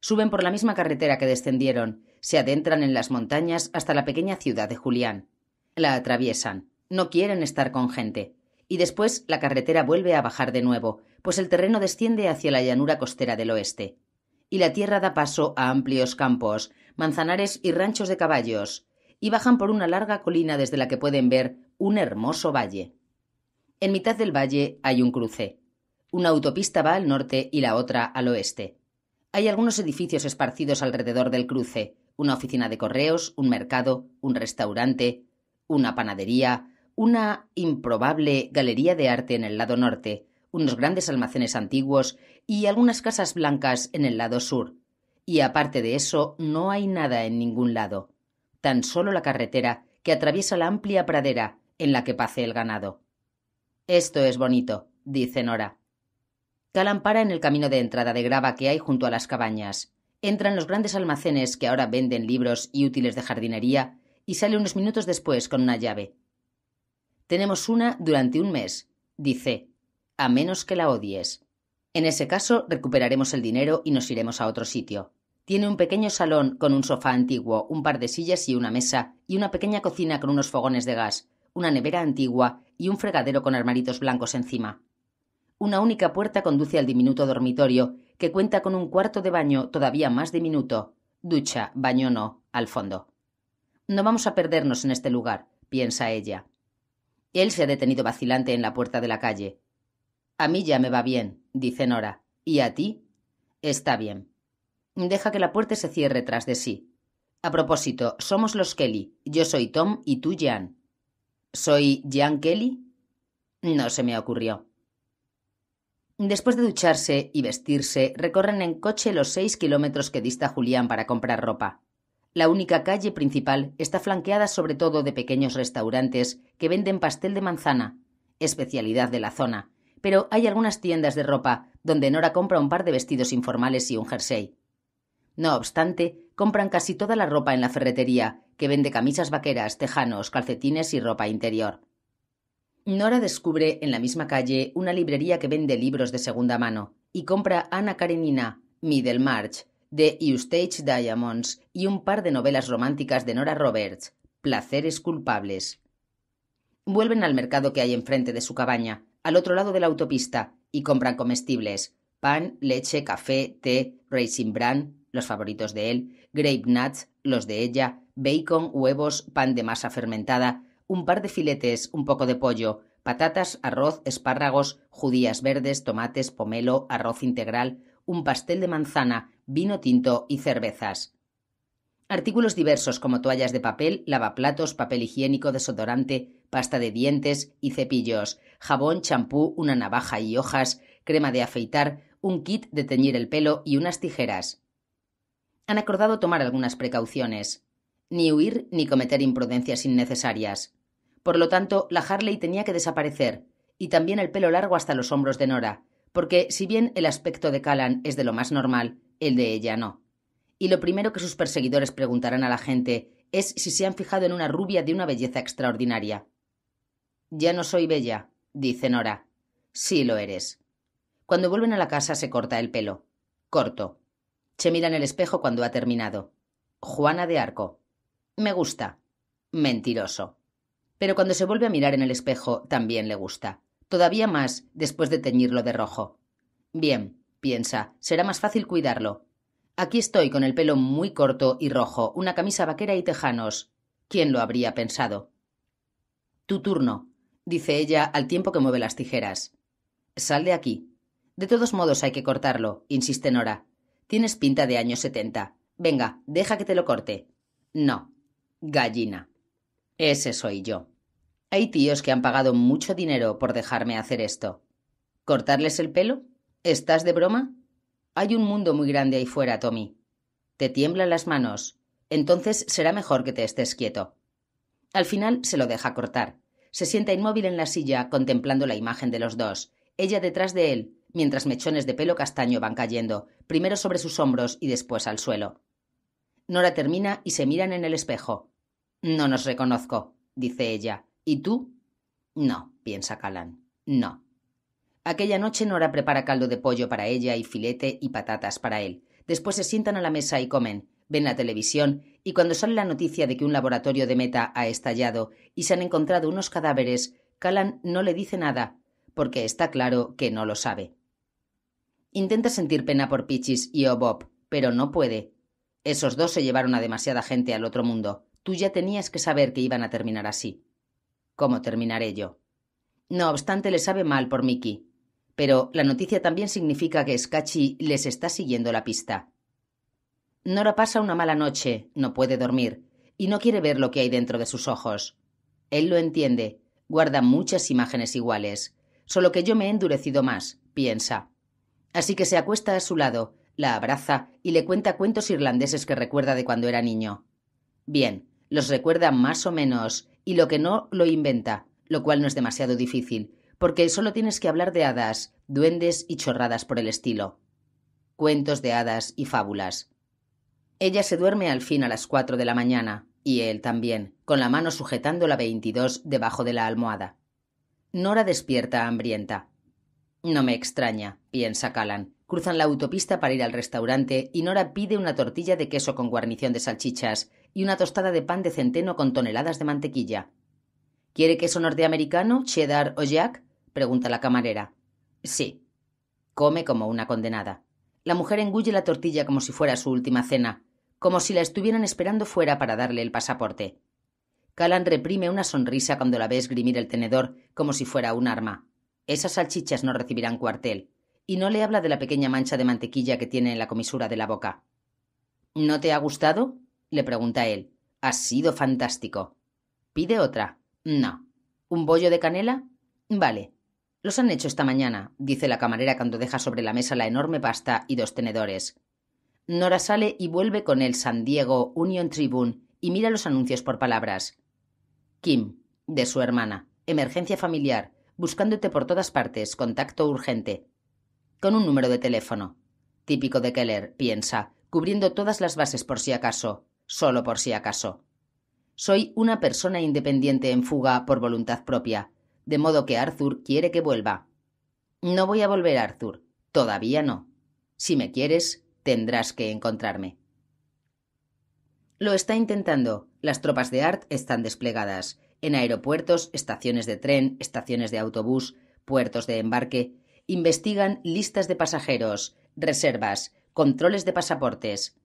Suben por la misma carretera que descendieron, se adentran en las montañas hasta la pequeña ciudad de Julián. La atraviesan, no quieren estar con gente, y después la carretera vuelve a bajar de nuevo, pues el terreno desciende hacia la llanura costera del oeste, y la tierra da paso a amplios campos, manzanares y ranchos de caballos, y bajan por una larga colina desde la que pueden ver un hermoso valle. En mitad del valle hay un cruce. Una autopista va al norte y la otra al oeste. Hay algunos edificios esparcidos alrededor del cruce, una oficina de correos, un mercado, un restaurante, una panadería, una improbable galería de arte en el lado norte, unos grandes almacenes antiguos y algunas casas blancas en el lado sur. Y aparte de eso, no hay nada en ningún lado, tan solo la carretera que atraviesa la amplia pradera en la que pase el ganado. Esto es bonito, dice Nora. Calan en el camino de entrada de grava que hay junto a las cabañas. Entran en los grandes almacenes que ahora venden libros y útiles de jardinería y sale unos minutos después con una llave. Tenemos una durante un mes, dice, a menos que la odies. En ese caso, recuperaremos el dinero y nos iremos a otro sitio. Tiene un pequeño salón con un sofá antiguo, un par de sillas y una mesa, y una pequeña cocina con unos fogones de gas, una nevera antigua y un fregadero con armaritos blancos encima. Una única puerta conduce al diminuto dormitorio, que cuenta con un cuarto de baño todavía más diminuto. Ducha, baño no, al fondo. No vamos a perdernos en este lugar, piensa ella. Él se ha detenido vacilante en la puerta de la calle. A mí ya me va bien, dice Nora. ¿Y a ti? Está bien. Deja que la puerta se cierre tras de sí. A propósito, somos los Kelly. Yo soy Tom y tú Jan. ¿Soy Jan Kelly? No se me ocurrió. Después de ducharse y vestirse, recorren en coche los seis kilómetros que dista Julián para comprar ropa. La única calle principal está flanqueada sobre todo de pequeños restaurantes que venden pastel de manzana, especialidad de la zona, pero hay algunas tiendas de ropa donde Nora compra un par de vestidos informales y un jersey. No obstante, compran casi toda la ropa en la ferretería, que vende camisas vaqueras, tejanos, calcetines y ropa interior. Nora descubre en la misma calle una librería que vende libros de segunda mano y compra Ana Karenina, Middlemarch, de Eustache Diamonds y un par de novelas románticas de Nora Roberts, Placeres culpables. Vuelven al mercado que hay enfrente de su cabaña, al otro lado de la autopista, y compran comestibles, pan, leche, café, té, racing bran, los favoritos de él, grape nuts, los de ella, bacon, huevos, pan de masa fermentada, un par de filetes, un poco de pollo, patatas, arroz, espárragos, judías verdes, tomates, pomelo, arroz integral, un pastel de manzana, vino tinto y cervezas. Artículos diversos como toallas de papel, lavaplatos, papel higiénico, desodorante, pasta de dientes y cepillos, jabón, champú, una navaja y hojas, crema de afeitar, un kit de teñir el pelo y unas tijeras. Han acordado tomar algunas precauciones. Ni huir ni cometer imprudencias innecesarias. Por lo tanto, la Harley tenía que desaparecer, y también el pelo largo hasta los hombros de Nora, porque si bien el aspecto de Calan es de lo más normal, el de ella no. Y lo primero que sus perseguidores preguntarán a la gente es si se han fijado en una rubia de una belleza extraordinaria. Ya no soy bella, dice Nora. Sí lo eres. Cuando vuelven a la casa se corta el pelo. Corto. Se mira en el espejo cuando ha terminado. Juana de Arco. Me gusta. Mentiroso pero cuando se vuelve a mirar en el espejo también le gusta, todavía más después de teñirlo de rojo. Bien, piensa, será más fácil cuidarlo. Aquí estoy con el pelo muy corto y rojo, una camisa vaquera y tejanos. ¿Quién lo habría pensado? Tu turno, dice ella al tiempo que mueve las tijeras. Sal de aquí. De todos modos hay que cortarlo, insiste Nora. Tienes pinta de años setenta. Venga, deja que te lo corte. No. Gallina. Ese soy yo. Hay tíos que han pagado mucho dinero por dejarme hacer esto. ¿Cortarles el pelo? ¿Estás de broma? Hay un mundo muy grande ahí fuera, Tommy. Te tiemblan las manos. Entonces será mejor que te estés quieto. Al final se lo deja cortar. Se sienta inmóvil en la silla contemplando la imagen de los dos, ella detrás de él, mientras mechones de pelo castaño van cayendo, primero sobre sus hombros y después al suelo. Nora termina y se miran en el espejo. No nos reconozco, dice ella. ¿Y tú? No, piensa Calan. No. Aquella noche Nora prepara caldo de pollo para ella y filete y patatas para él. Después se sientan a la mesa y comen, ven la televisión y cuando sale la noticia de que un laboratorio de Meta ha estallado y se han encontrado unos cadáveres, Calan no le dice nada, porque está claro que no lo sabe. Intenta sentir pena por Pichis y Obob, pero no puede. Esos dos se llevaron a demasiada gente al otro mundo. Tú ya tenías que saber que iban a terminar así cómo terminaré yo. No obstante, le sabe mal por Mickey. Pero la noticia también significa que Scatchy les está siguiendo la pista. Nora pasa una mala noche, no puede dormir, y no quiere ver lo que hay dentro de sus ojos. Él lo entiende, guarda muchas imágenes iguales, solo que yo me he endurecido más, piensa. Así que se acuesta a su lado, la abraza y le cuenta cuentos irlandeses que recuerda de cuando era niño. Bien, los recuerda más o menos y lo que no lo inventa, lo cual no es demasiado difícil, porque solo tienes que hablar de hadas, duendes y chorradas por el estilo. Cuentos de hadas y fábulas. Ella se duerme al fin a las cuatro de la mañana, y él también, con la mano sujetando la veintidós debajo de la almohada. Nora despierta hambrienta. No me extraña, piensa Calan. Cruzan la autopista para ir al restaurante y Nora pide una tortilla de queso con guarnición de salchichas y una tostada de pan de centeno con toneladas de mantequilla. ¿Quiere queso norteamericano, cheddar o jack? pregunta la camarera. Sí. Come como una condenada. La mujer engulle la tortilla como si fuera su última cena, como si la estuvieran esperando fuera para darle el pasaporte. Calan reprime una sonrisa cuando la ve esgrimir el tenedor como si fuera un arma. Esas salchichas no recibirán cuartel, y no le habla de la pequeña mancha de mantequilla que tiene en la comisura de la boca. ¿No te ha gustado? le pregunta él. Ha sido fantástico. ¿Pide otra? No. ¿Un bollo de canela? Vale. Los han hecho esta mañana, dice la camarera cuando deja sobre la mesa la enorme pasta y dos tenedores. Nora sale y vuelve con el San Diego Union Tribune y mira los anuncios por palabras. Kim, de su hermana. Emergencia familiar. Buscándote por todas partes. Contacto urgente. Con un número de teléfono. Típico de Keller, piensa, cubriendo todas las bases por si acaso solo por si acaso. Soy una persona independiente en fuga por voluntad propia, de modo que Arthur quiere que vuelva. No voy a volver, Arthur. Todavía no. Si me quieres, tendrás que encontrarme. Lo está intentando. Las tropas de Art están desplegadas en aeropuertos, estaciones de tren, estaciones de autobús, puertos de embarque. Investigan listas de pasajeros, reservas, controles de pasaportes,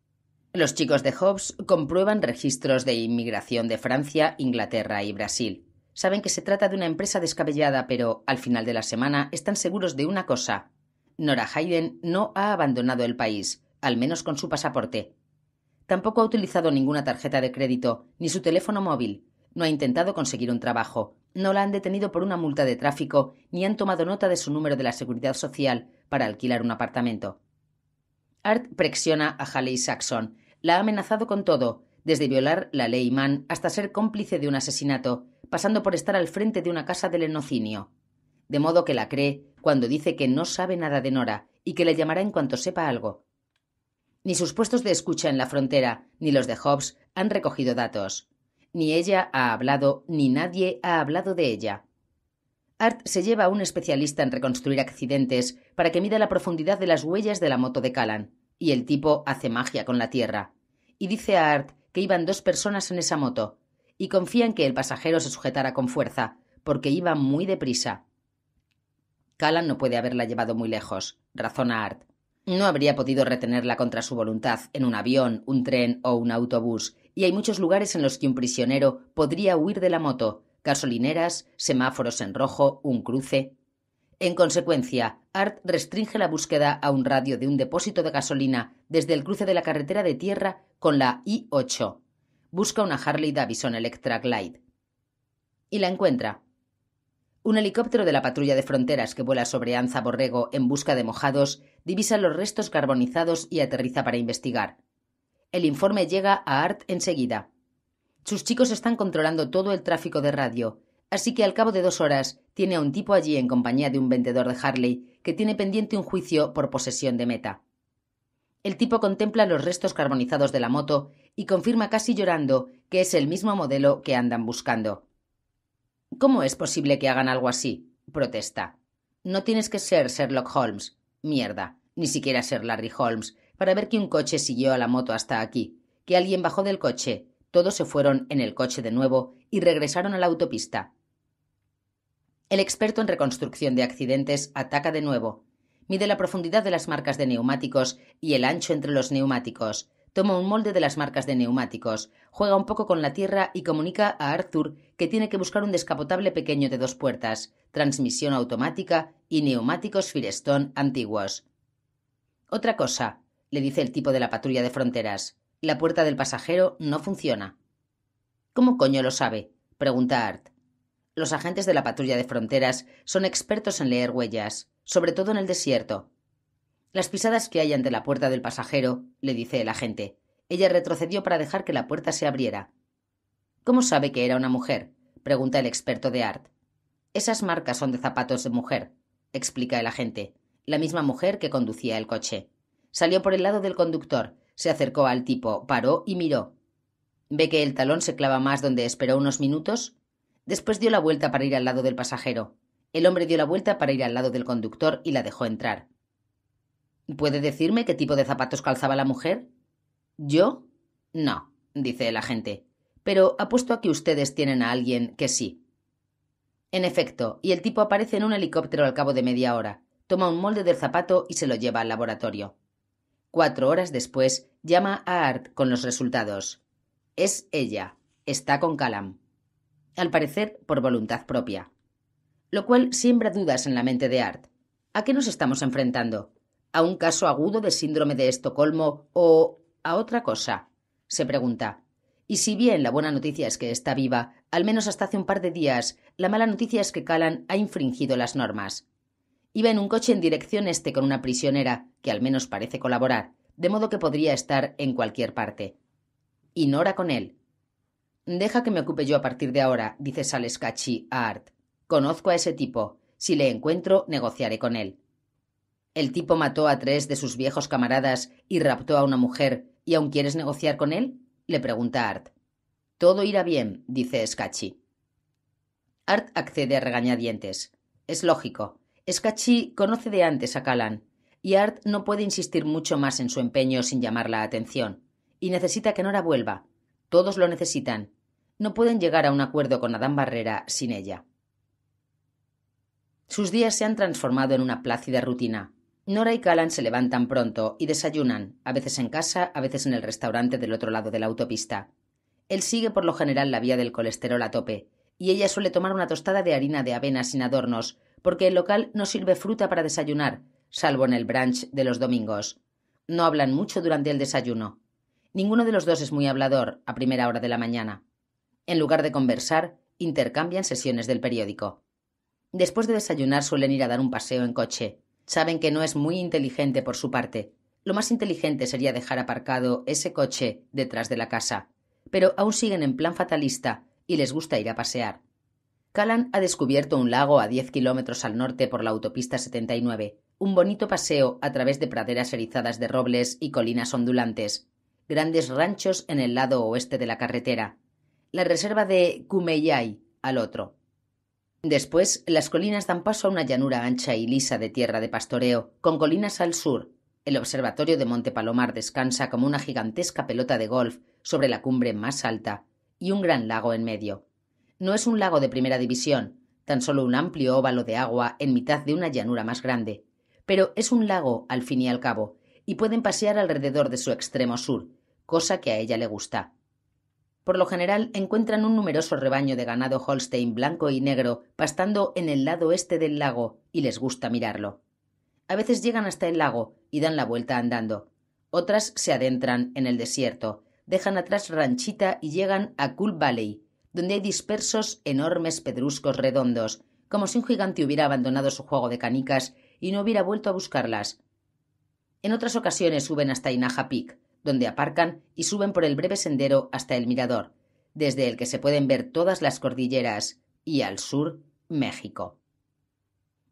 los chicos de Hobbes comprueban registros de inmigración de Francia, Inglaterra y Brasil. Saben que se trata de una empresa descabellada, pero al final de la semana están seguros de una cosa. Nora Hayden no ha abandonado el país, al menos con su pasaporte. Tampoco ha utilizado ninguna tarjeta de crédito, ni su teléfono móvil. No ha intentado conseguir un trabajo. No la han detenido por una multa de tráfico, ni han tomado nota de su número de la seguridad social para alquilar un apartamento. Art presiona a Haley Saxon, la ha amenazado con todo, desde violar la ley imán hasta ser cómplice de un asesinato, pasando por estar al frente de una casa del enocinio. De modo que la cree cuando dice que no sabe nada de Nora y que le llamará en cuanto sepa algo. Ni sus puestos de escucha en la frontera, ni los de Hobbes han recogido datos. Ni ella ha hablado, ni nadie ha hablado de ella. Art se lleva a un especialista en reconstruir accidentes para que mida la profundidad de las huellas de la moto de Calan y el tipo hace magia con la tierra y dice a Art que iban dos personas en esa moto, y confía en que el pasajero se sujetara con fuerza, porque iba muy deprisa. Callan no puede haberla llevado muy lejos, razona Art. No habría podido retenerla contra su voluntad en un avión, un tren o un autobús, y hay muchos lugares en los que un prisionero podría huir de la moto, gasolineras, semáforos en rojo, un cruce. En consecuencia, ART restringe la búsqueda a un radio de un depósito de gasolina desde el cruce de la carretera de tierra con la I-8. Busca una Harley Davidson Electra Glide. Y la encuentra. Un helicóptero de la patrulla de fronteras que vuela sobre Anza Borrego en busca de mojados divisa los restos carbonizados y aterriza para investigar. El informe llega a Art enseguida. Sus chicos están controlando todo el tráfico de radio Así que al cabo de dos horas tiene a un tipo allí en compañía de un vendedor de Harley que tiene pendiente un juicio por posesión de meta. El tipo contempla los restos carbonizados de la moto y confirma casi llorando que es el mismo modelo que andan buscando. ¿Cómo es posible que hagan algo así? protesta. No tienes que ser Sherlock Holmes. Mierda. Ni siquiera ser Larry Holmes para ver que un coche siguió a la moto hasta aquí, que alguien bajó del coche, todos se fueron en el coche de nuevo y regresaron a la autopista. El experto en reconstrucción de accidentes ataca de nuevo. Mide la profundidad de las marcas de neumáticos y el ancho entre los neumáticos. Toma un molde de las marcas de neumáticos, juega un poco con la tierra y comunica a Arthur que tiene que buscar un descapotable pequeño de dos puertas, transmisión automática y neumáticos Firestone antiguos. Otra cosa, le dice el tipo de la patrulla de fronteras la puerta del pasajero no funciona. ¿Cómo coño lo sabe? pregunta Art. Los agentes de la patrulla de fronteras son expertos en leer huellas, sobre todo en el desierto. Las pisadas que hay ante la puerta del pasajero, le dice el agente. Ella retrocedió para dejar que la puerta se abriera. ¿Cómo sabe que era una mujer? pregunta el experto de Art. Esas marcas son de zapatos de mujer, explica el agente, la misma mujer que conducía el coche. Salió por el lado del conductor se acercó al tipo, paró y miró. Ve que el talón se clava más donde esperó unos minutos. Después dio la vuelta para ir al lado del pasajero. El hombre dio la vuelta para ir al lado del conductor y la dejó entrar. ¿Puede decirme qué tipo de zapatos calzaba la mujer? ¿Yo? No, dice el agente. Pero apuesto a que ustedes tienen a alguien que sí. En efecto, y el tipo aparece en un helicóptero al cabo de media hora, toma un molde del zapato y se lo lleva al laboratorio. Cuatro horas después, llama a Art con los resultados. Es ella. Está con Calam. Al parecer, por voluntad propia. Lo cual siembra dudas en la mente de Art. ¿A qué nos estamos enfrentando? ¿A un caso agudo de síndrome de Estocolmo o a otra cosa? se pregunta. Y si bien la buena noticia es que está viva, al menos hasta hace un par de días, la mala noticia es que Calan ha infringido las normas. Iba en un coche en dirección este con una prisionera, que al menos parece colaborar, de modo que podría estar en cualquier parte. Y Nora con él. Deja que me ocupe yo a partir de ahora, dice Scatchy a Art. Conozco a ese tipo. Si le encuentro, negociaré con él. El tipo mató a tres de sus viejos camaradas y raptó a una mujer, ¿y aún quieres negociar con él? le pregunta Art. Todo irá bien, dice Scacchi. Art accede a regañadientes. Es lógico. Scacchi conoce de antes a Calan y Art no puede insistir mucho más en su empeño sin llamar la atención, y necesita que Nora vuelva. Todos lo necesitan. No pueden llegar a un acuerdo con Adán Barrera sin ella. Sus días se han transformado en una plácida rutina. Nora y Callan se levantan pronto y desayunan, a veces en casa, a veces en el restaurante del otro lado de la autopista. Él sigue por lo general la vía del colesterol a tope, y ella suele tomar una tostada de harina de avena sin adornos, porque el local no sirve fruta para desayunar, salvo en el brunch de los domingos. No hablan mucho durante el desayuno. Ninguno de los dos es muy hablador a primera hora de la mañana. En lugar de conversar, intercambian sesiones del periódico. Después de desayunar suelen ir a dar un paseo en coche. Saben que no es muy inteligente por su parte. Lo más inteligente sería dejar aparcado ese coche detrás de la casa. Pero aún siguen en plan fatalista y les gusta ir a pasear. Callan ha descubierto un lago a 10 kilómetros al norte por la autopista 79 un bonito paseo a través de praderas erizadas de robles y colinas ondulantes, grandes ranchos en el lado oeste de la carretera, la reserva de Kumeyai al otro. Después, las colinas dan paso a una llanura ancha y lisa de tierra de pastoreo, con colinas al sur. El observatorio de Monte Palomar descansa como una gigantesca pelota de golf sobre la cumbre más alta, y un gran lago en medio. No es un lago de primera división, tan solo un amplio óvalo de agua en mitad de una llanura más grande, pero es un lago al fin y al cabo, y pueden pasear alrededor de su extremo sur, cosa que a ella le gusta. Por lo general encuentran un numeroso rebaño de ganado Holstein blanco y negro pastando en el lado este del lago y les gusta mirarlo. A veces llegan hasta el lago y dan la vuelta andando. Otras se adentran en el desierto, dejan atrás Ranchita y llegan a Cool Valley, donde hay dispersos enormes pedruscos redondos, como si un gigante hubiera abandonado su juego de canicas y no hubiera vuelto a buscarlas. En otras ocasiones suben hasta Inaja Peak, donde aparcan y suben por el breve sendero hasta el mirador, desde el que se pueden ver todas las cordilleras y al sur, México.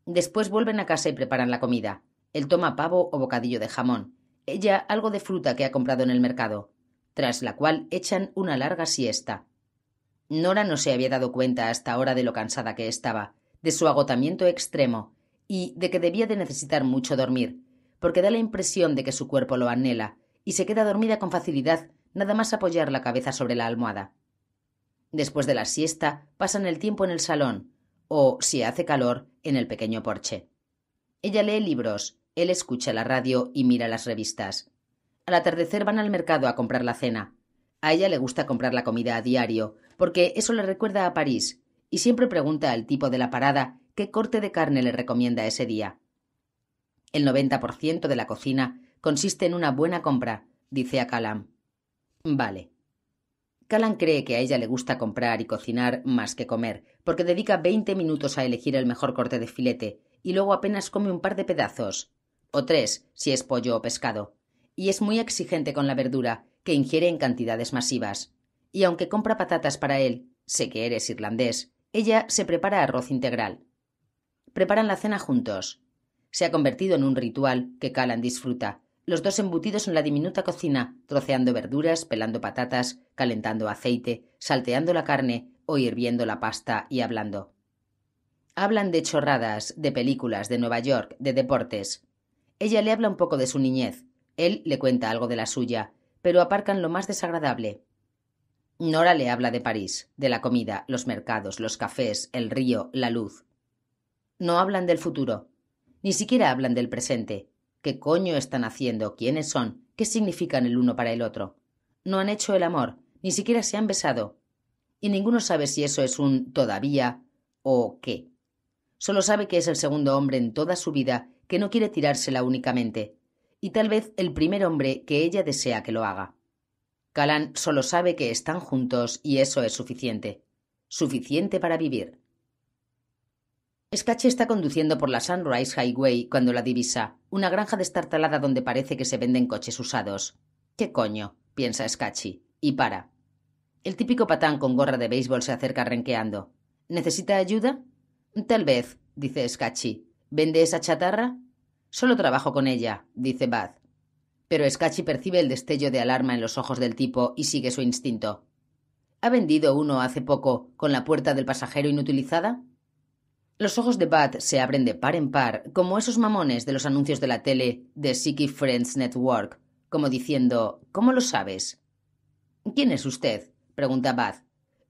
Después vuelven a casa y preparan la comida. Él toma pavo o bocadillo de jamón, ella algo de fruta que ha comprado en el mercado, tras la cual echan una larga siesta. Nora no se había dado cuenta hasta ahora de lo cansada que estaba, de su agotamiento extremo, y de que debía de necesitar mucho dormir, porque da la impresión de que su cuerpo lo anhela, y se queda dormida con facilidad, nada más apoyar la cabeza sobre la almohada. Después de la siesta, pasan el tiempo en el salón, o, si hace calor, en el pequeño porche. Ella lee libros, él escucha la radio y mira las revistas. Al atardecer van al mercado a comprar la cena. A ella le gusta comprar la comida a diario, porque eso le recuerda a París, y siempre pregunta al tipo de la parada qué corte de carne le recomienda ese día. El 90% de la cocina consiste en una buena compra, dice a Calam. Vale. Calan cree que a ella le gusta comprar y cocinar más que comer, porque dedica 20 minutos a elegir el mejor corte de filete y luego apenas come un par de pedazos, o tres si es pollo o pescado, y es muy exigente con la verdura, que ingiere en cantidades masivas. Y aunque compra patatas para él, sé que eres irlandés, ella se prepara arroz integral preparan la cena juntos. Se ha convertido en un ritual que Calan disfruta, los dos embutidos en la diminuta cocina, troceando verduras, pelando patatas, calentando aceite, salteando la carne o hirviendo la pasta y hablando. Hablan de chorradas, de películas, de Nueva York, de deportes. Ella le habla un poco de su niñez, él le cuenta algo de la suya, pero aparcan lo más desagradable. Nora le habla de París, de la comida, los mercados, los cafés, el río, la luz no hablan del futuro. Ni siquiera hablan del presente. ¿Qué coño están haciendo? ¿Quiénes son? ¿Qué significan el uno para el otro? No han hecho el amor, ni siquiera se han besado. Y ninguno sabe si eso es un todavía o qué. Solo sabe que es el segundo hombre en toda su vida que no quiere tirársela únicamente, y tal vez el primer hombre que ella desea que lo haga. Calan solo sabe que están juntos y eso es suficiente. Suficiente para vivir. Scatchy está conduciendo por la Sunrise Highway cuando la divisa, una granja destartalada donde parece que se venden coches usados. ¿Qué coño? piensa Scatchy, y para. El típico patán con gorra de béisbol se acerca renqueando. ¿Necesita ayuda? Tal vez, dice Scatchy. ¿Vende esa chatarra? Solo trabajo con ella, dice Bad. Pero Scatchy percibe el destello de alarma en los ojos del tipo y sigue su instinto. ¿Ha vendido uno hace poco con la puerta del pasajero inutilizada? Los ojos de Bud se abren de par en par, como esos mamones de los anuncios de la tele de Siki Friends Network, como diciendo, ¿cómo lo sabes? ¿Quién es usted? pregunta Bath.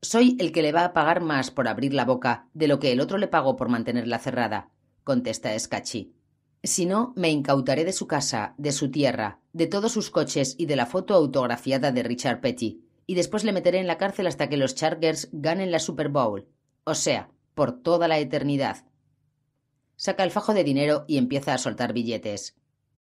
Soy el que le va a pagar más por abrir la boca de lo que el otro le pagó por mantenerla cerrada, contesta Escachi. Si no, me incautaré de su casa, de su tierra, de todos sus coches y de la foto autografiada de Richard Petty, y después le meteré en la cárcel hasta que los Chargers ganen la Super Bowl. O sea, por toda la eternidad. Saca el fajo de dinero y empieza a soltar billetes.